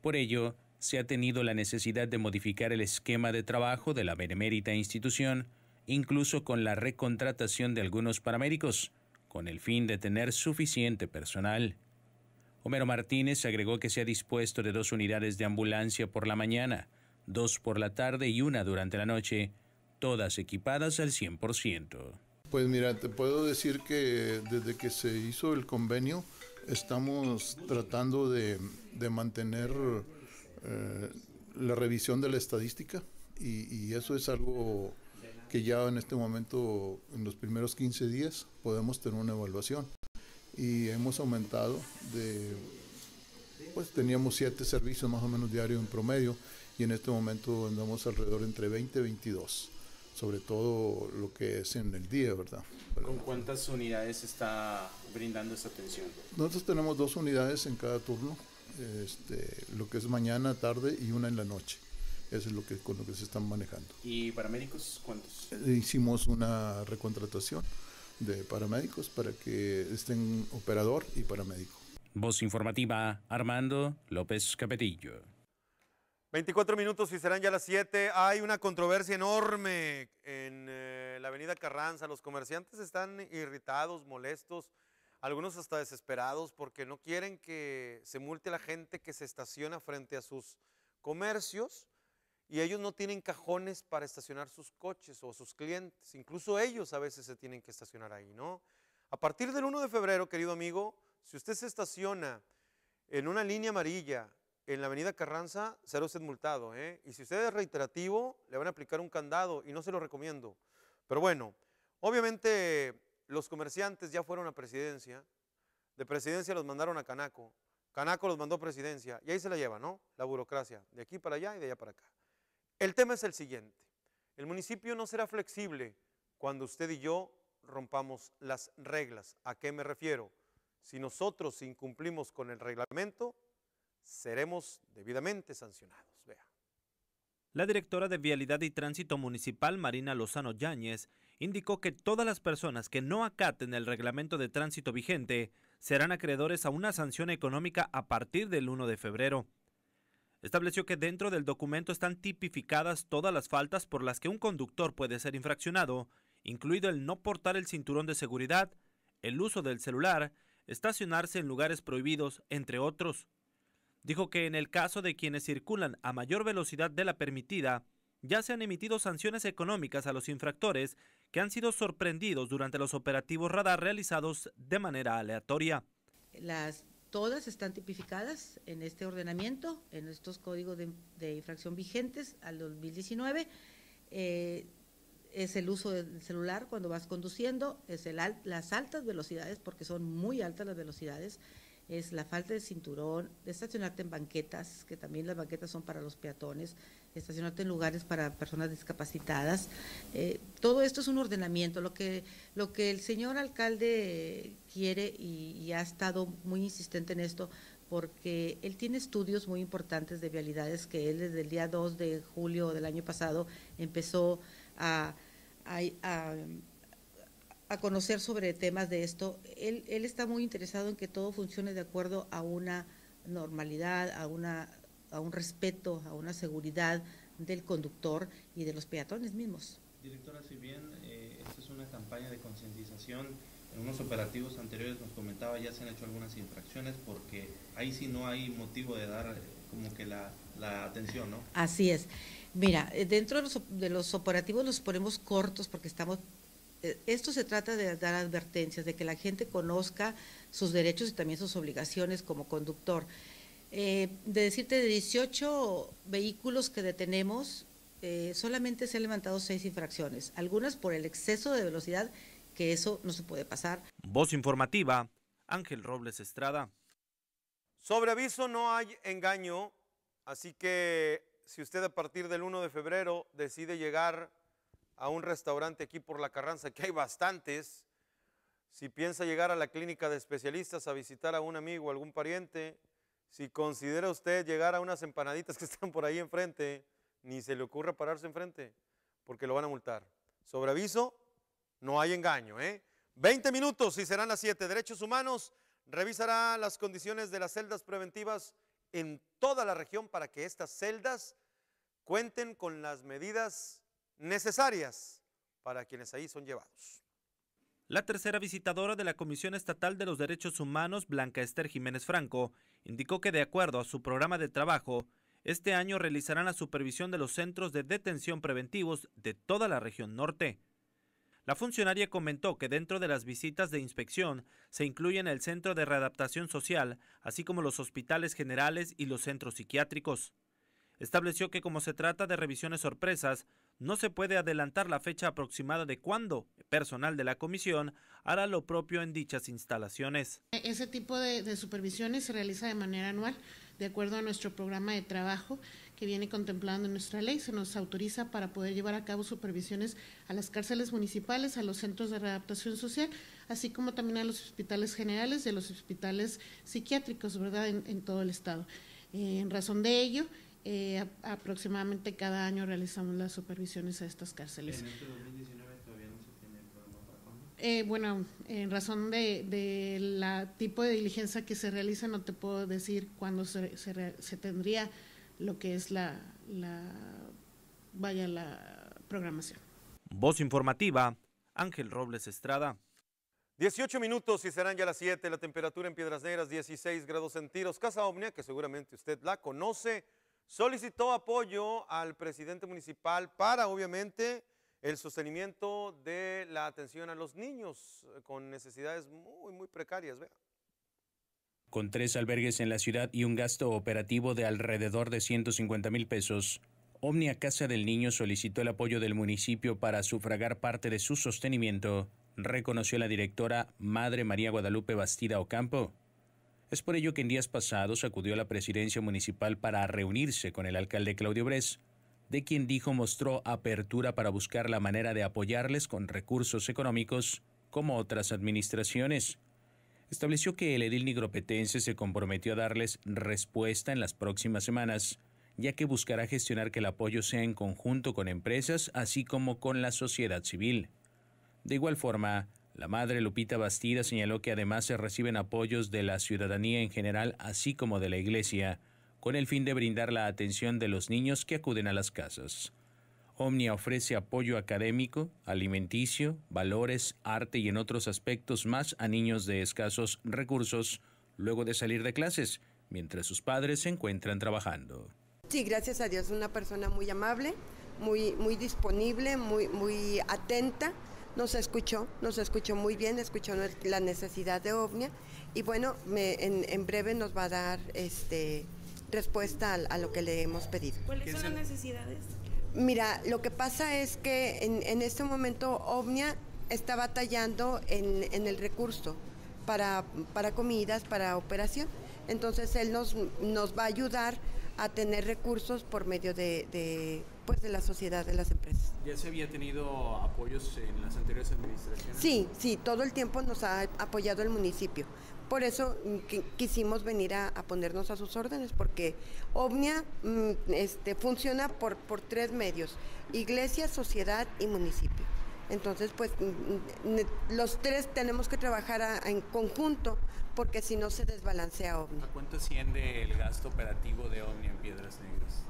Por ello, se ha tenido la necesidad de modificar el esquema de trabajo de la benemérita institución, incluso con la recontratación de algunos paramédicos, con el fin de tener suficiente personal. Homero Martínez agregó que se ha dispuesto de dos unidades de ambulancia por la mañana, dos por la tarde y una durante la noche, todas equipadas al 100%. Pues mira, te puedo decir que desde que se hizo el convenio estamos tratando de, mantener eh, la revisión de la estadística y, y eso es algo que ya en este momento, en los primeros 15 días, podemos tener una evaluación. Y hemos aumentado de, pues teníamos 7 servicios más o menos diarios en promedio y en este momento andamos alrededor entre 20 y 22 sobre todo lo que es en el día, ¿verdad? ¿Con cuántas unidades está brindando esta atención? Nosotros tenemos dos unidades en cada turno, este, lo que es mañana, tarde y una en la noche. Eso es lo que, con lo que se están manejando. ¿Y paramédicos cuántos? Eh, hicimos una recontratación de paramédicos para que estén operador y paramédico. Voz informativa, Armando López Capetillo. 24 minutos y serán ya las 7. Hay una controversia enorme en eh, la avenida Carranza. Los comerciantes están irritados, molestos, algunos hasta desesperados porque no quieren que se multe la gente que se estaciona frente a sus comercios y ellos no tienen cajones para estacionar sus coches o sus clientes. Incluso ellos a veces se tienen que estacionar ahí, ¿no? A partir del 1 de febrero, querido amigo, si usted se estaciona en una línea amarilla en la avenida Carranza, será usted multado. ¿eh? Y si usted es reiterativo, le van a aplicar un candado y no se lo recomiendo. Pero bueno, obviamente los comerciantes ya fueron a presidencia, de presidencia los mandaron a Canaco, Canaco los mandó a presidencia y ahí se la lleva, ¿no? La burocracia, de aquí para allá y de allá para acá. El tema es el siguiente. El municipio no será flexible cuando usted y yo rompamos las reglas. ¿A qué me refiero? Si nosotros incumplimos con el reglamento, seremos debidamente sancionados. Vea. La directora de Vialidad y Tránsito Municipal, Marina Lozano Yáñez, indicó que todas las personas que no acaten el reglamento de tránsito vigente serán acreedores a una sanción económica a partir del 1 de febrero estableció que dentro del documento están tipificadas todas las faltas por las que un conductor puede ser infraccionado, incluido el no portar el cinturón de seguridad, el uso del celular, estacionarse en lugares prohibidos, entre otros. Dijo que en el caso de quienes circulan a mayor velocidad de la permitida, ya se han emitido sanciones económicas a los infractores que han sido sorprendidos durante los operativos radar realizados de manera aleatoria. Las Todas están tipificadas en este ordenamiento, en estos códigos de, infracción vigentes al 2019. Eh, es el uso del celular cuando vas conduciendo, es el las altas velocidades, porque son muy altas las velocidades, es la falta de cinturón, de estacionarte en banquetas, que también las banquetas son para los peatones, estacionarte en lugares para personas discapacitadas. Eh, todo esto es un ordenamiento. Lo que, lo que el señor alcalde quiere y, ha estado muy insistente en esto, porque él tiene estudios muy importantes de vialidades que él desde el día 2 de julio del año pasado empezó a, a, a conocer sobre temas de esto. Él, él, está muy interesado en que todo funcione de acuerdo a una normalidad, a una a un respeto, a una seguridad del conductor y de los peatones mismos. Directora, si bien eh, esta es una campaña de concientización, en unos operativos anteriores nos comentaba ya se han hecho algunas infracciones porque ahí sí no hay motivo de dar eh, como que la, atención, ¿no? Así es. Mira, eh, dentro de los, operativos nos ponemos cortos porque estamos esto se trata de dar advertencias, de que la gente conozca sus derechos y también sus obligaciones como conductor. Eh, de decirte de 18 vehículos que detenemos, eh, solamente se han levantado seis infracciones, algunas por el exceso de velocidad, que eso no se puede pasar. Voz informativa, Ángel Robles Estrada. Sobre aviso no hay engaño, así que si usted a partir del 1 de febrero decide llegar a un restaurante aquí por la Carranza, que hay bastantes, si piensa llegar a la clínica de especialistas a visitar a un amigo, algún pariente, si considera usted llegar a unas empanaditas que están por ahí enfrente, ni se le ocurra pararse enfrente, porque lo van a multar. Sobre aviso, no hay engaño. ¿eh? 20 minutos y serán las 7. Derechos Humanos revisará las condiciones de las celdas preventivas en toda la región para que estas celdas cuenten con las medidas necesarias para quienes ahí son llevados. La tercera visitadora de la Comisión Estatal de los Derechos Humanos, Blanca Esther Jiménez Franco, indicó que de acuerdo a su programa de trabajo, este año realizarán la supervisión de los centros de detención preventivos de toda la región norte. La funcionaria comentó que dentro de las visitas de inspección se incluyen el Centro de Readaptación Social, así como los hospitales generales y los centros psiquiátricos. Estableció que como se trata de revisiones sorpresas, no se puede adelantar la fecha aproximada de cuándo personal de la comisión hará lo propio en dichas instalaciones. Ese tipo de, supervisiones se realiza de manera anual, de acuerdo a nuestro programa de trabajo que viene contemplando nuestra ley. Se nos autoriza para poder llevar a cabo supervisiones a las cárceles municipales, a los centros de readaptación social, así como también a los hospitales generales y a los hospitales psiquiátricos, ¿verdad?, en, todo el estado. Eh, en razón de ello, eh, aproximadamente cada año realizamos las supervisiones a estas cárceles. ¿En este 2019 todavía no se tiene el programa eh, bueno, en razón de, de, la tipo de diligencia que se realiza, no te puedo decir cuándo se, se, tendría lo que es la, la, vaya, la programación. Voz informativa, Ángel Robles Estrada. 18 minutos y serán ya las 7, la temperatura en Piedras Negras 16 grados centígrados. Casa Omnia, que seguramente usted la conoce, solicitó apoyo al presidente municipal para, obviamente, el sostenimiento de la atención a los niños eh, con necesidades muy, muy precarias. Con tres albergues en la ciudad y un gasto operativo de alrededor de 150 mil pesos, Omnia Casa del Niño solicitó el apoyo del municipio para sufragar parte de su sostenimiento, reconoció la directora Madre María Guadalupe Bastida Ocampo. Es por ello que en días pasados acudió a la presidencia municipal para reunirse con el alcalde Claudio Bres, de quien dijo mostró apertura para buscar la manera de apoyarles con recursos económicos como otras administraciones. Estableció que el edil nigropetense se comprometió a darles respuesta en las próximas semanas, ya que buscará gestionar que el apoyo sea en conjunto con empresas así como con la sociedad civil. De igual forma, la madre Lupita Bastida señaló que además se reciben apoyos de la ciudadanía en general, así como de la iglesia, con el fin de brindar la atención de los niños que acuden a las casas. Omnia ofrece apoyo académico, alimenticio, valores, arte y en otros aspectos más a niños de escasos recursos luego de salir de clases, mientras sus padres se encuentran trabajando. Sí, gracias a Dios, una persona muy amable, muy, muy disponible, muy, muy atenta nos escuchó, nos escuchó muy bien, escuchó la necesidad de OVNIA y bueno, en, breve nos va a dar este, respuesta a, lo que le hemos pedido. ¿Cuáles son las necesidades? Mira, lo que pasa es que en, este momento OVNIA está batallando en, el recurso para, comidas, para operación. Entonces él nos, nos va a ayudar a tener recursos por medio de, pues de la sociedad, de las empresas. ¿Ya se había tenido apoyos en las anteriores administraciones? Sí, sí, todo el tiempo nos ha apoyado el municipio. Por eso mm, quisimos venir a, ponernos a sus órdenes, porque OVNIA mm, este, funciona por, por tres medios, iglesia, sociedad y municipio. Entonces, pues los tres tenemos que trabajar en conjunto porque si no se desbalancea OVNI. ¿A cuánto asciende el gasto operativo de OVNI en Piedras Negras?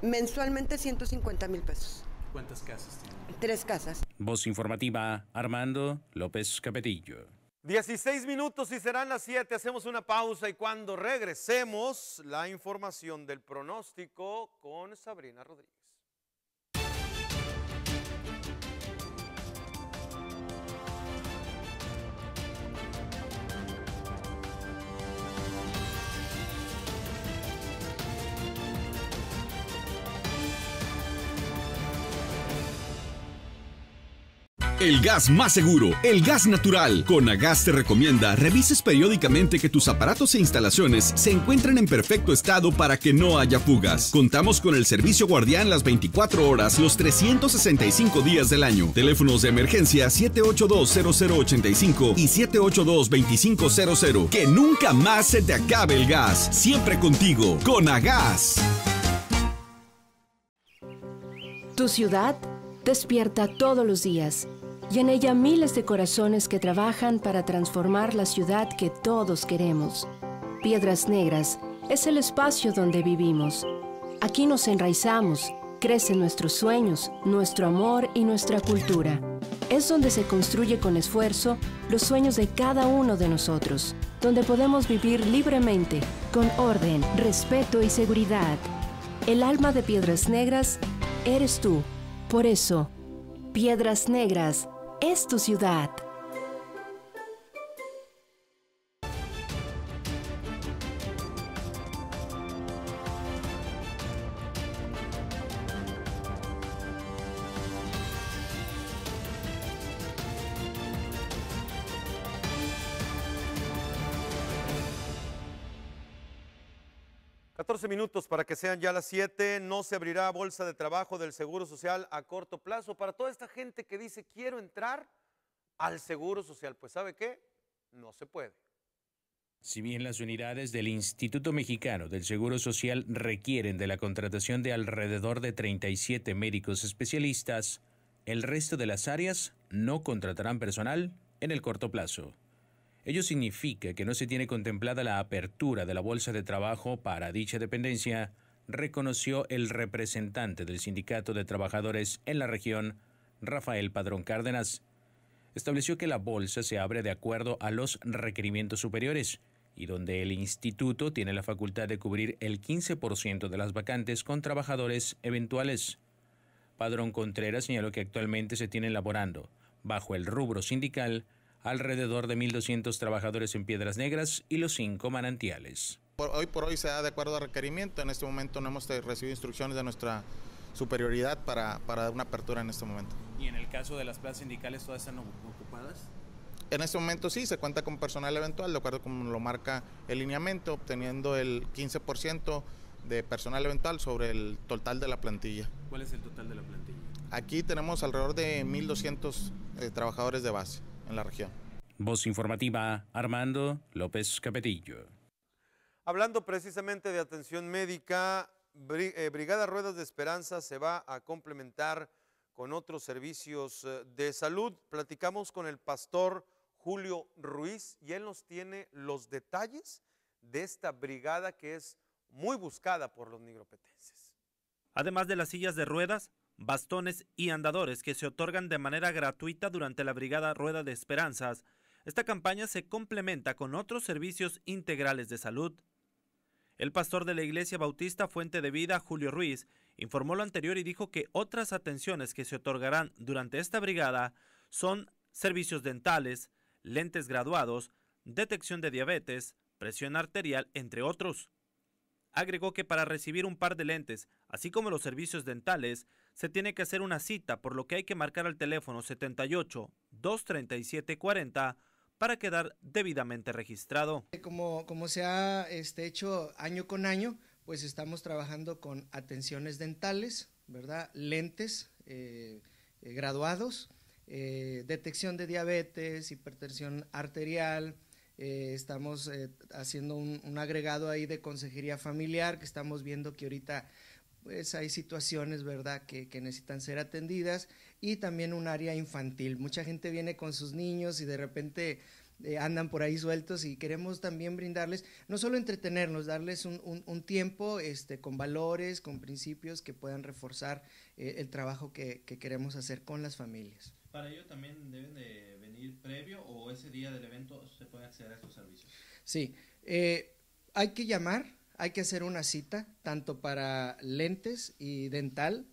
Mensualmente 150 mil pesos. ¿Cuántas casas tiene? Tres casas. Voz informativa, Armando López Capetillo. 16 minutos y serán las 7. Hacemos una pausa y cuando regresemos, la información del pronóstico con Sabrina Rodríguez. El gas más seguro, el gas natural. Conagas te recomienda revises periódicamente que tus aparatos e instalaciones se encuentren en perfecto estado para que no haya fugas. Contamos con el servicio guardián las 24 horas, los 365 días del año. Teléfonos de emergencia 782-0085 y 782-2500. Que nunca más se te acabe el gas. Siempre contigo, Conagas. Tu ciudad despierta todos los días y en ella miles de corazones que trabajan para transformar la ciudad que todos queremos. Piedras Negras es el espacio donde vivimos. Aquí nos enraizamos, crecen nuestros sueños, nuestro amor y nuestra cultura. Es donde se construye con esfuerzo los sueños de cada uno de nosotros, donde podemos vivir libremente, con orden, respeto y seguridad. El alma de Piedras Negras eres tú. Por eso, Piedras Negras es tu ciudad. minutos para que sean ya las 7. No se abrirá bolsa de trabajo del Seguro Social a corto plazo. Para toda esta gente que dice quiero entrar al Seguro Social, pues ¿sabe qué? No se puede. Si bien las unidades del Instituto Mexicano del Seguro Social requieren de la contratación de alrededor de 37 médicos especialistas, el resto de las áreas no contratarán personal en el corto plazo. Ello significa que no se tiene contemplada la apertura de la bolsa de trabajo para dicha dependencia, reconoció el representante del Sindicato de Trabajadores en la región, Rafael Padrón Cárdenas. Estableció que la bolsa se abre de acuerdo a los requerimientos superiores y donde el instituto tiene la facultad de cubrir el 15% de las vacantes con trabajadores eventuales. Padrón Contreras señaló que actualmente se tiene elaborando, bajo el rubro sindical, alrededor de 1.200 trabajadores en Piedras Negras y los cinco manantiales. hoy por hoy se da de acuerdo a requerimiento, en este momento no hemos recibido instrucciones de nuestra superioridad para, dar una apertura en este momento. ¿Y en el caso de las plazas sindicales todas están ocupadas? En este momento sí, se cuenta con personal eventual, de acuerdo como lo marca el lineamiento, obteniendo el 15% de personal eventual sobre el total de la plantilla. ¿Cuál es el total de la plantilla? Aquí tenemos alrededor de 1.200 eh, trabajadores de base en la región. Voz informativa Armando López Capetillo. Hablando precisamente de atención médica, eh, Brigada Ruedas de Esperanza se va a complementar con otros servicios eh, de salud. Platicamos con el pastor Julio Ruiz y él nos tiene los detalles de esta brigada que es muy buscada por los nigropetenses. Además de las sillas de ruedas, bastones y andadores que se otorgan de manera gratuita durante la Brigada Rueda de Esperanzas. Esta campaña se complementa con otros servicios integrales de salud. El pastor de la Iglesia Bautista Fuente de Vida, Julio Ruiz, informó lo anterior y dijo que otras atenciones que se otorgarán durante esta brigada son servicios dentales, lentes graduados, detección de diabetes, presión arterial, entre otros. Agregó que para recibir un par de lentes, así como los servicios dentales, se tiene que hacer una cita, por lo que hay que marcar al teléfono 78 237 40 para quedar debidamente registrado. Eh, como, como se ha este, hecho año con año, pues estamos trabajando con atenciones dentales, ¿verdad? Lentes eh, eh, graduados, detección de diabetes, hipertensión arterial, estamos haciendo un, un, agregado ahí de consejería familiar que estamos viendo que ahorita pues hay situaciones, ¿verdad?, que, que, necesitan ser atendidas y también un área infantil. Mucha gente viene con sus niños y de repente eh, andan por ahí sueltos y queremos también brindarles, no solo entretenernos, darles un, un, tiempo este, con valores, con principios que puedan reforzar eh, el trabajo que, que queremos hacer con las familias. ¿Para ello también deben de venir previo o ese día del evento se puede acceder a estos servicios? Sí, eh, hay que llamar hay que hacer una cita, tanto para lentes y dental.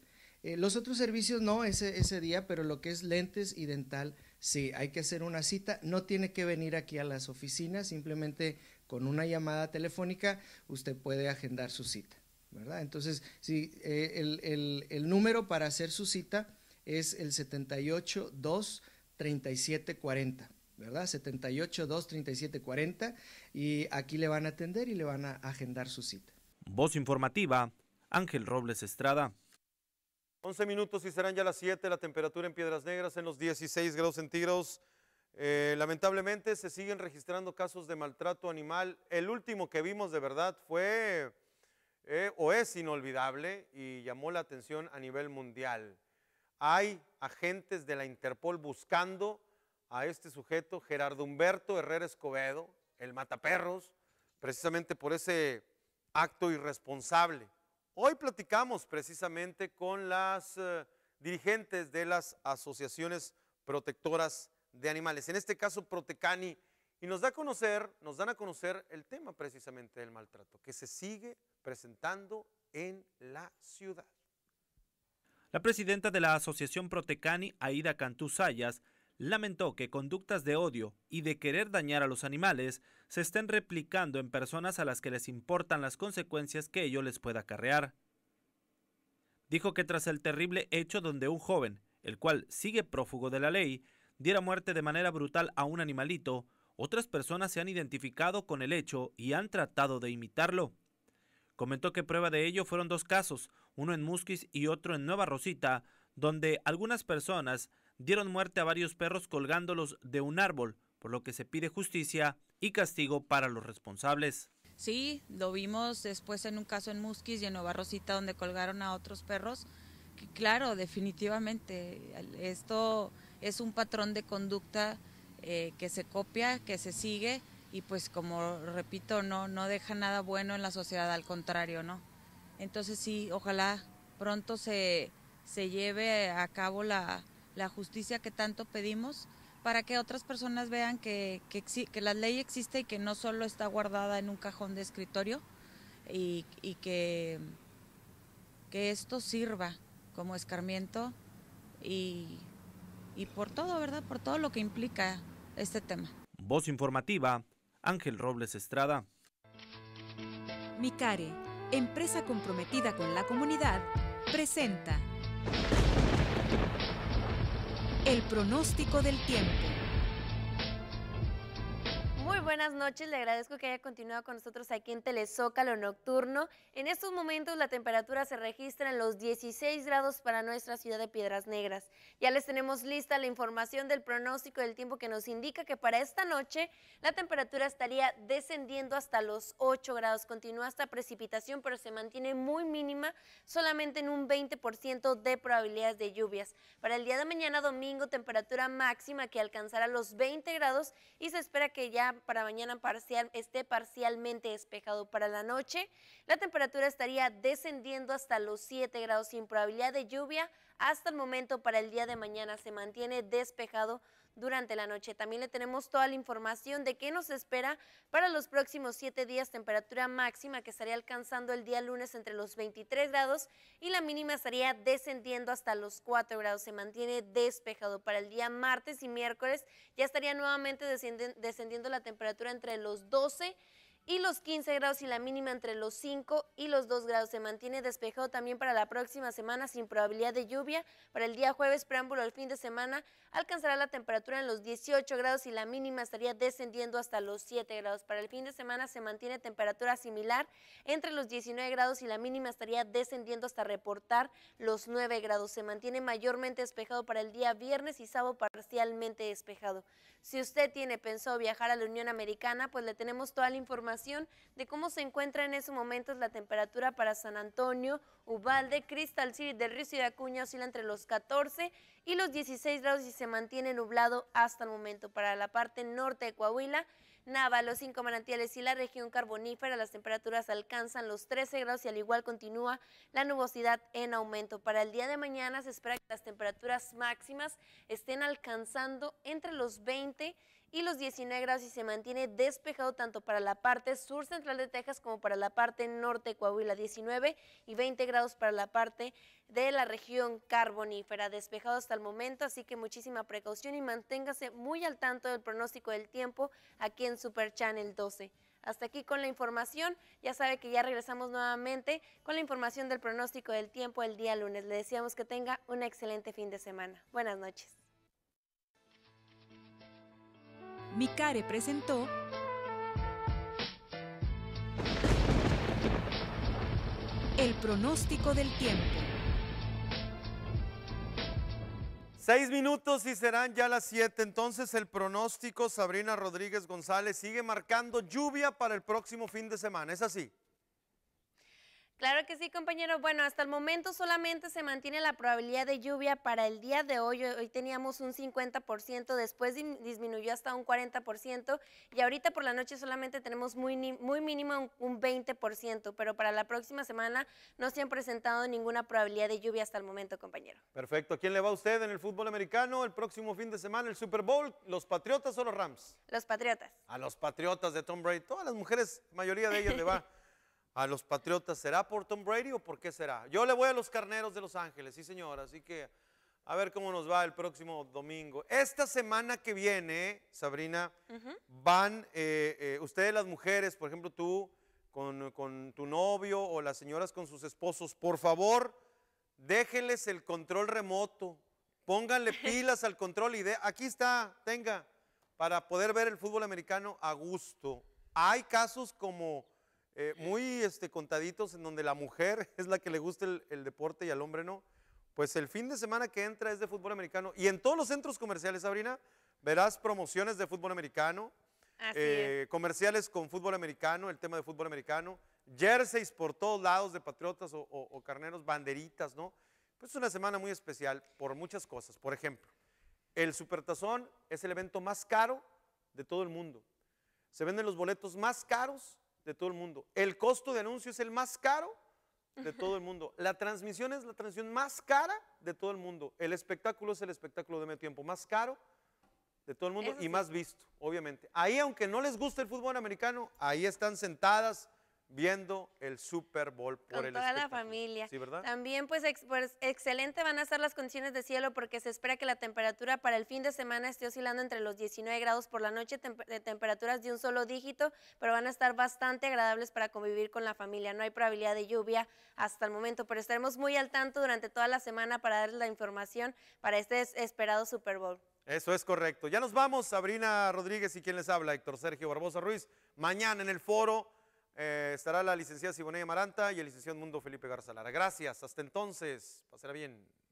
Eh, los otros servicios no ese, ese día, pero lo que es lentes y dental, sí, hay que hacer una cita. No tiene que venir aquí a las oficinas, simplemente con una llamada telefónica usted puede agendar su cita, ¿verdad? Entonces, sí, eh, el, el, número para hacer su cita es el 782 3740 ¿verdad? 78 237 40 y aquí le van a atender y le van a agendar su cita. Voz informativa, Ángel Robles Estrada. 11 minutos y serán ya las 7, la temperatura en Piedras Negras en los 16 grados centígrados. Eh, lamentablemente se siguen registrando casos de maltrato animal. El último que vimos de verdad fue eh, o es inolvidable y llamó la atención a nivel mundial. Hay agentes de la Interpol buscando a este sujeto, Gerardo Humberto Herrera Escobedo, el mataperros, precisamente por ese acto irresponsable. Hoy platicamos precisamente con las eh, dirigentes de las asociaciones protectoras de animales, en este caso Protecani, y nos da a conocer, nos dan a conocer el tema precisamente del maltrato que se sigue presentando en la ciudad. La presidenta de la Asociación Protecani, Aida Cantú Sayas, lamentó que conductas de odio y de querer dañar a los animales se estén replicando en personas a las que les importan las consecuencias que ello les pueda acarrear. Dijo que tras el terrible hecho donde un joven, el cual sigue prófugo de la ley, diera muerte de manera brutal a un animalito, otras personas se han identificado con el hecho y han tratado de imitarlo. Comentó que prueba de ello fueron dos casos, uno en Musquis y otro en Nueva Rosita, donde algunas personas dieron muerte a varios perros colgándolos de un árbol, por lo que se pide justicia y castigo para los responsables. Sí, lo vimos después en un caso en Musquis y en Nueva Rosita donde colgaron a otros perros. claro, definitivamente, esto es un patrón de conducta eh, que se copia, que se sigue y pues como repito, no, no deja nada bueno en la sociedad, al contrario, ¿no? Entonces sí, ojalá pronto se lleve a cabo la, la justicia que tanto pedimos para que otras personas vean que, la ley existe y que no solo está guardada en un cajón de escritorio y, que, esto sirva como escarmiento y, y por todo, ¿verdad? Por todo lo que implica este tema. Voz informativa, Ángel Robles Estrada. Micare, empresa comprometida con la comunidad, presenta. El pronóstico del tiempo buenas noches. Le agradezco que haya continuado con nosotros aquí en Telezócalo Nocturno. En estos momentos la temperatura se registra en los 16 grados para nuestra ciudad de Piedras Negras. Ya les tenemos lista la información del pronóstico del tiempo que nos indica que para esta noche la temperatura estaría descendiendo hasta los 8 grados. Continúa esta precipitación, pero se mantiene muy mínima, solamente en un 20% de probabilidades de lluvias. Para el día de mañana domingo, temperatura máxima que alcanzará los 20 grados y se espera que ya para mañana parcial, esté parcialmente despejado para la noche. La temperatura estaría descendiendo hasta los 7 grados sin probabilidad de lluvia. Hasta el momento para el día de mañana se mantiene despejado durante la noche. También le tenemos toda la información de qué nos espera para los próximos siete días, temperatura máxima que estaría alcanzando el día lunes entre los 23 grados y la mínima estaría descendiendo hasta los 4 grados. Se mantiene despejado para el día martes y miércoles. Ya estaría nuevamente descendiendo la temperatura entre los 12 y los 15 grados y la mínima entre los 5 y los 2 grados. Se mantiene despejado también para la próxima semana sin probabilidad de lluvia. Para el día jueves, preámbulo al fin de semana, alcanzará la temperatura en los 18 grados y la mínima estaría descendiendo hasta los 7 grados. Para el fin de semana se mantiene temperatura similar entre los 19 grados y la mínima estaría descendiendo hasta reportar los 9 grados. Se mantiene mayormente despejado para el día viernes y sábado parcialmente despejado. Si usted tiene pensado viajar a la Unión Americana, pues le tenemos toda la información de cómo se encuentra en esos momentos la temperatura para San Antonio, Ubalde, Crystal City del Río y Acuña oscila entre los 14 y los 16 grados y se mantiene nublado hasta el momento. Para la parte norte de Coahuila, Nava, los cinco manantiales y la región carbonífera. Las temperaturas alcanzan los 13 grados y al igual continúa la nubosidad en aumento. Para el día de mañana se espera que las temperaturas máximas estén alcanzando entre los 20 y y los 19 grados y se mantiene despejado tanto para la parte sur central de Texas como para la parte norte de Coahuila, 19 y 20 grados para la parte de la región carbonífera, despejado hasta el momento, así que muchísima precaución y manténgase muy al tanto del pronóstico del tiempo aquí en Super Channel 12. Hasta aquí con la información. Ya sabe que ya regresamos nuevamente con la información del pronóstico del tiempo el día lunes. Le deseamos que tenga un excelente fin de semana. Buenas noches. Micare presentó El pronóstico del tiempo. Seis minutos y serán ya las siete. Entonces el pronóstico, Sabrina Rodríguez González, sigue marcando lluvia para el próximo fin de semana. ¿Es así? Claro que sí, compañero. Bueno, hasta el momento solamente se mantiene la probabilidad de lluvia para el día de hoy. Hoy teníamos un 50%, después disminuyó hasta un 40% y ahorita por la noche solamente tenemos muy, muy mínimo un, 20%, pero para la próxima semana no se han presentado ninguna probabilidad de lluvia hasta el momento, compañero. Perfecto. ¿Quién le va a usted en el fútbol americano el próximo fin de semana, el Super Bowl? ¿Los Patriotas o los Rams? Los Patriotas. A los Patriotas de Tom Brady. Todas las mujeres, mayoría de ellas le va. a los Patriotas. ¿Será por Tom Brady o por qué será? Yo le voy a los Carneros de Los Ángeles, sí señor, así que a ver cómo nos va el próximo domingo. Esta semana que viene, Sabrina, van eh, eh, ustedes las mujeres, por ejemplo tú, con, tu novio o las señoras con sus esposos, por favor, déjenles el control remoto, pónganle pilas al control y de, aquí está, tenga, para poder ver el fútbol americano a gusto. Hay casos como eh, muy este, contaditos en donde la mujer es la que le gusta el, deporte y al hombre no. Pues el fin de semana que entra es de fútbol americano y en todos los centros comerciales, Sabrina, verás promociones de fútbol americano, eh, comerciales con fútbol americano, el tema de fútbol americano, jerseys por todos lados de patriotas o, o, carneros, banderitas, ¿no? Pues es una semana muy especial por muchas cosas. Por ejemplo, el Supertazón es el evento más caro de todo el mundo. Se venden los boletos más caros de todo el mundo. El costo de anuncio es el más caro de todo el mundo. La transmisión es la transmisión más cara de todo el mundo. El espectáculo es el espectáculo de medio tiempo más caro de todo el mundo y más visto, obviamente. Ahí, aunque no les guste el fútbol americano, ahí están sentadas viendo el Super Bowl por Con el toda la familia. ¿verdad? También pues, pues, excelente van a estar las condiciones de cielo porque se espera que la temperatura para el fin de semana esté oscilando entre los 19 grados por la noche de temperaturas de un solo dígito, pero van a estar bastante agradables para convivir con la familia. No hay probabilidad de lluvia hasta el momento, pero estaremos muy al tanto durante toda la semana para darles la información para este esperado Super Bowl. Eso es correcto. Ya nos vamos, Sabrina Rodríguez y quien les habla, Héctor Sergio Barbosa Ruiz. Mañana en el foro eh, estará la licenciada Siboney Maranta y el licenciado Mundo Felipe Garzalara. Gracias, hasta entonces, pasará bien.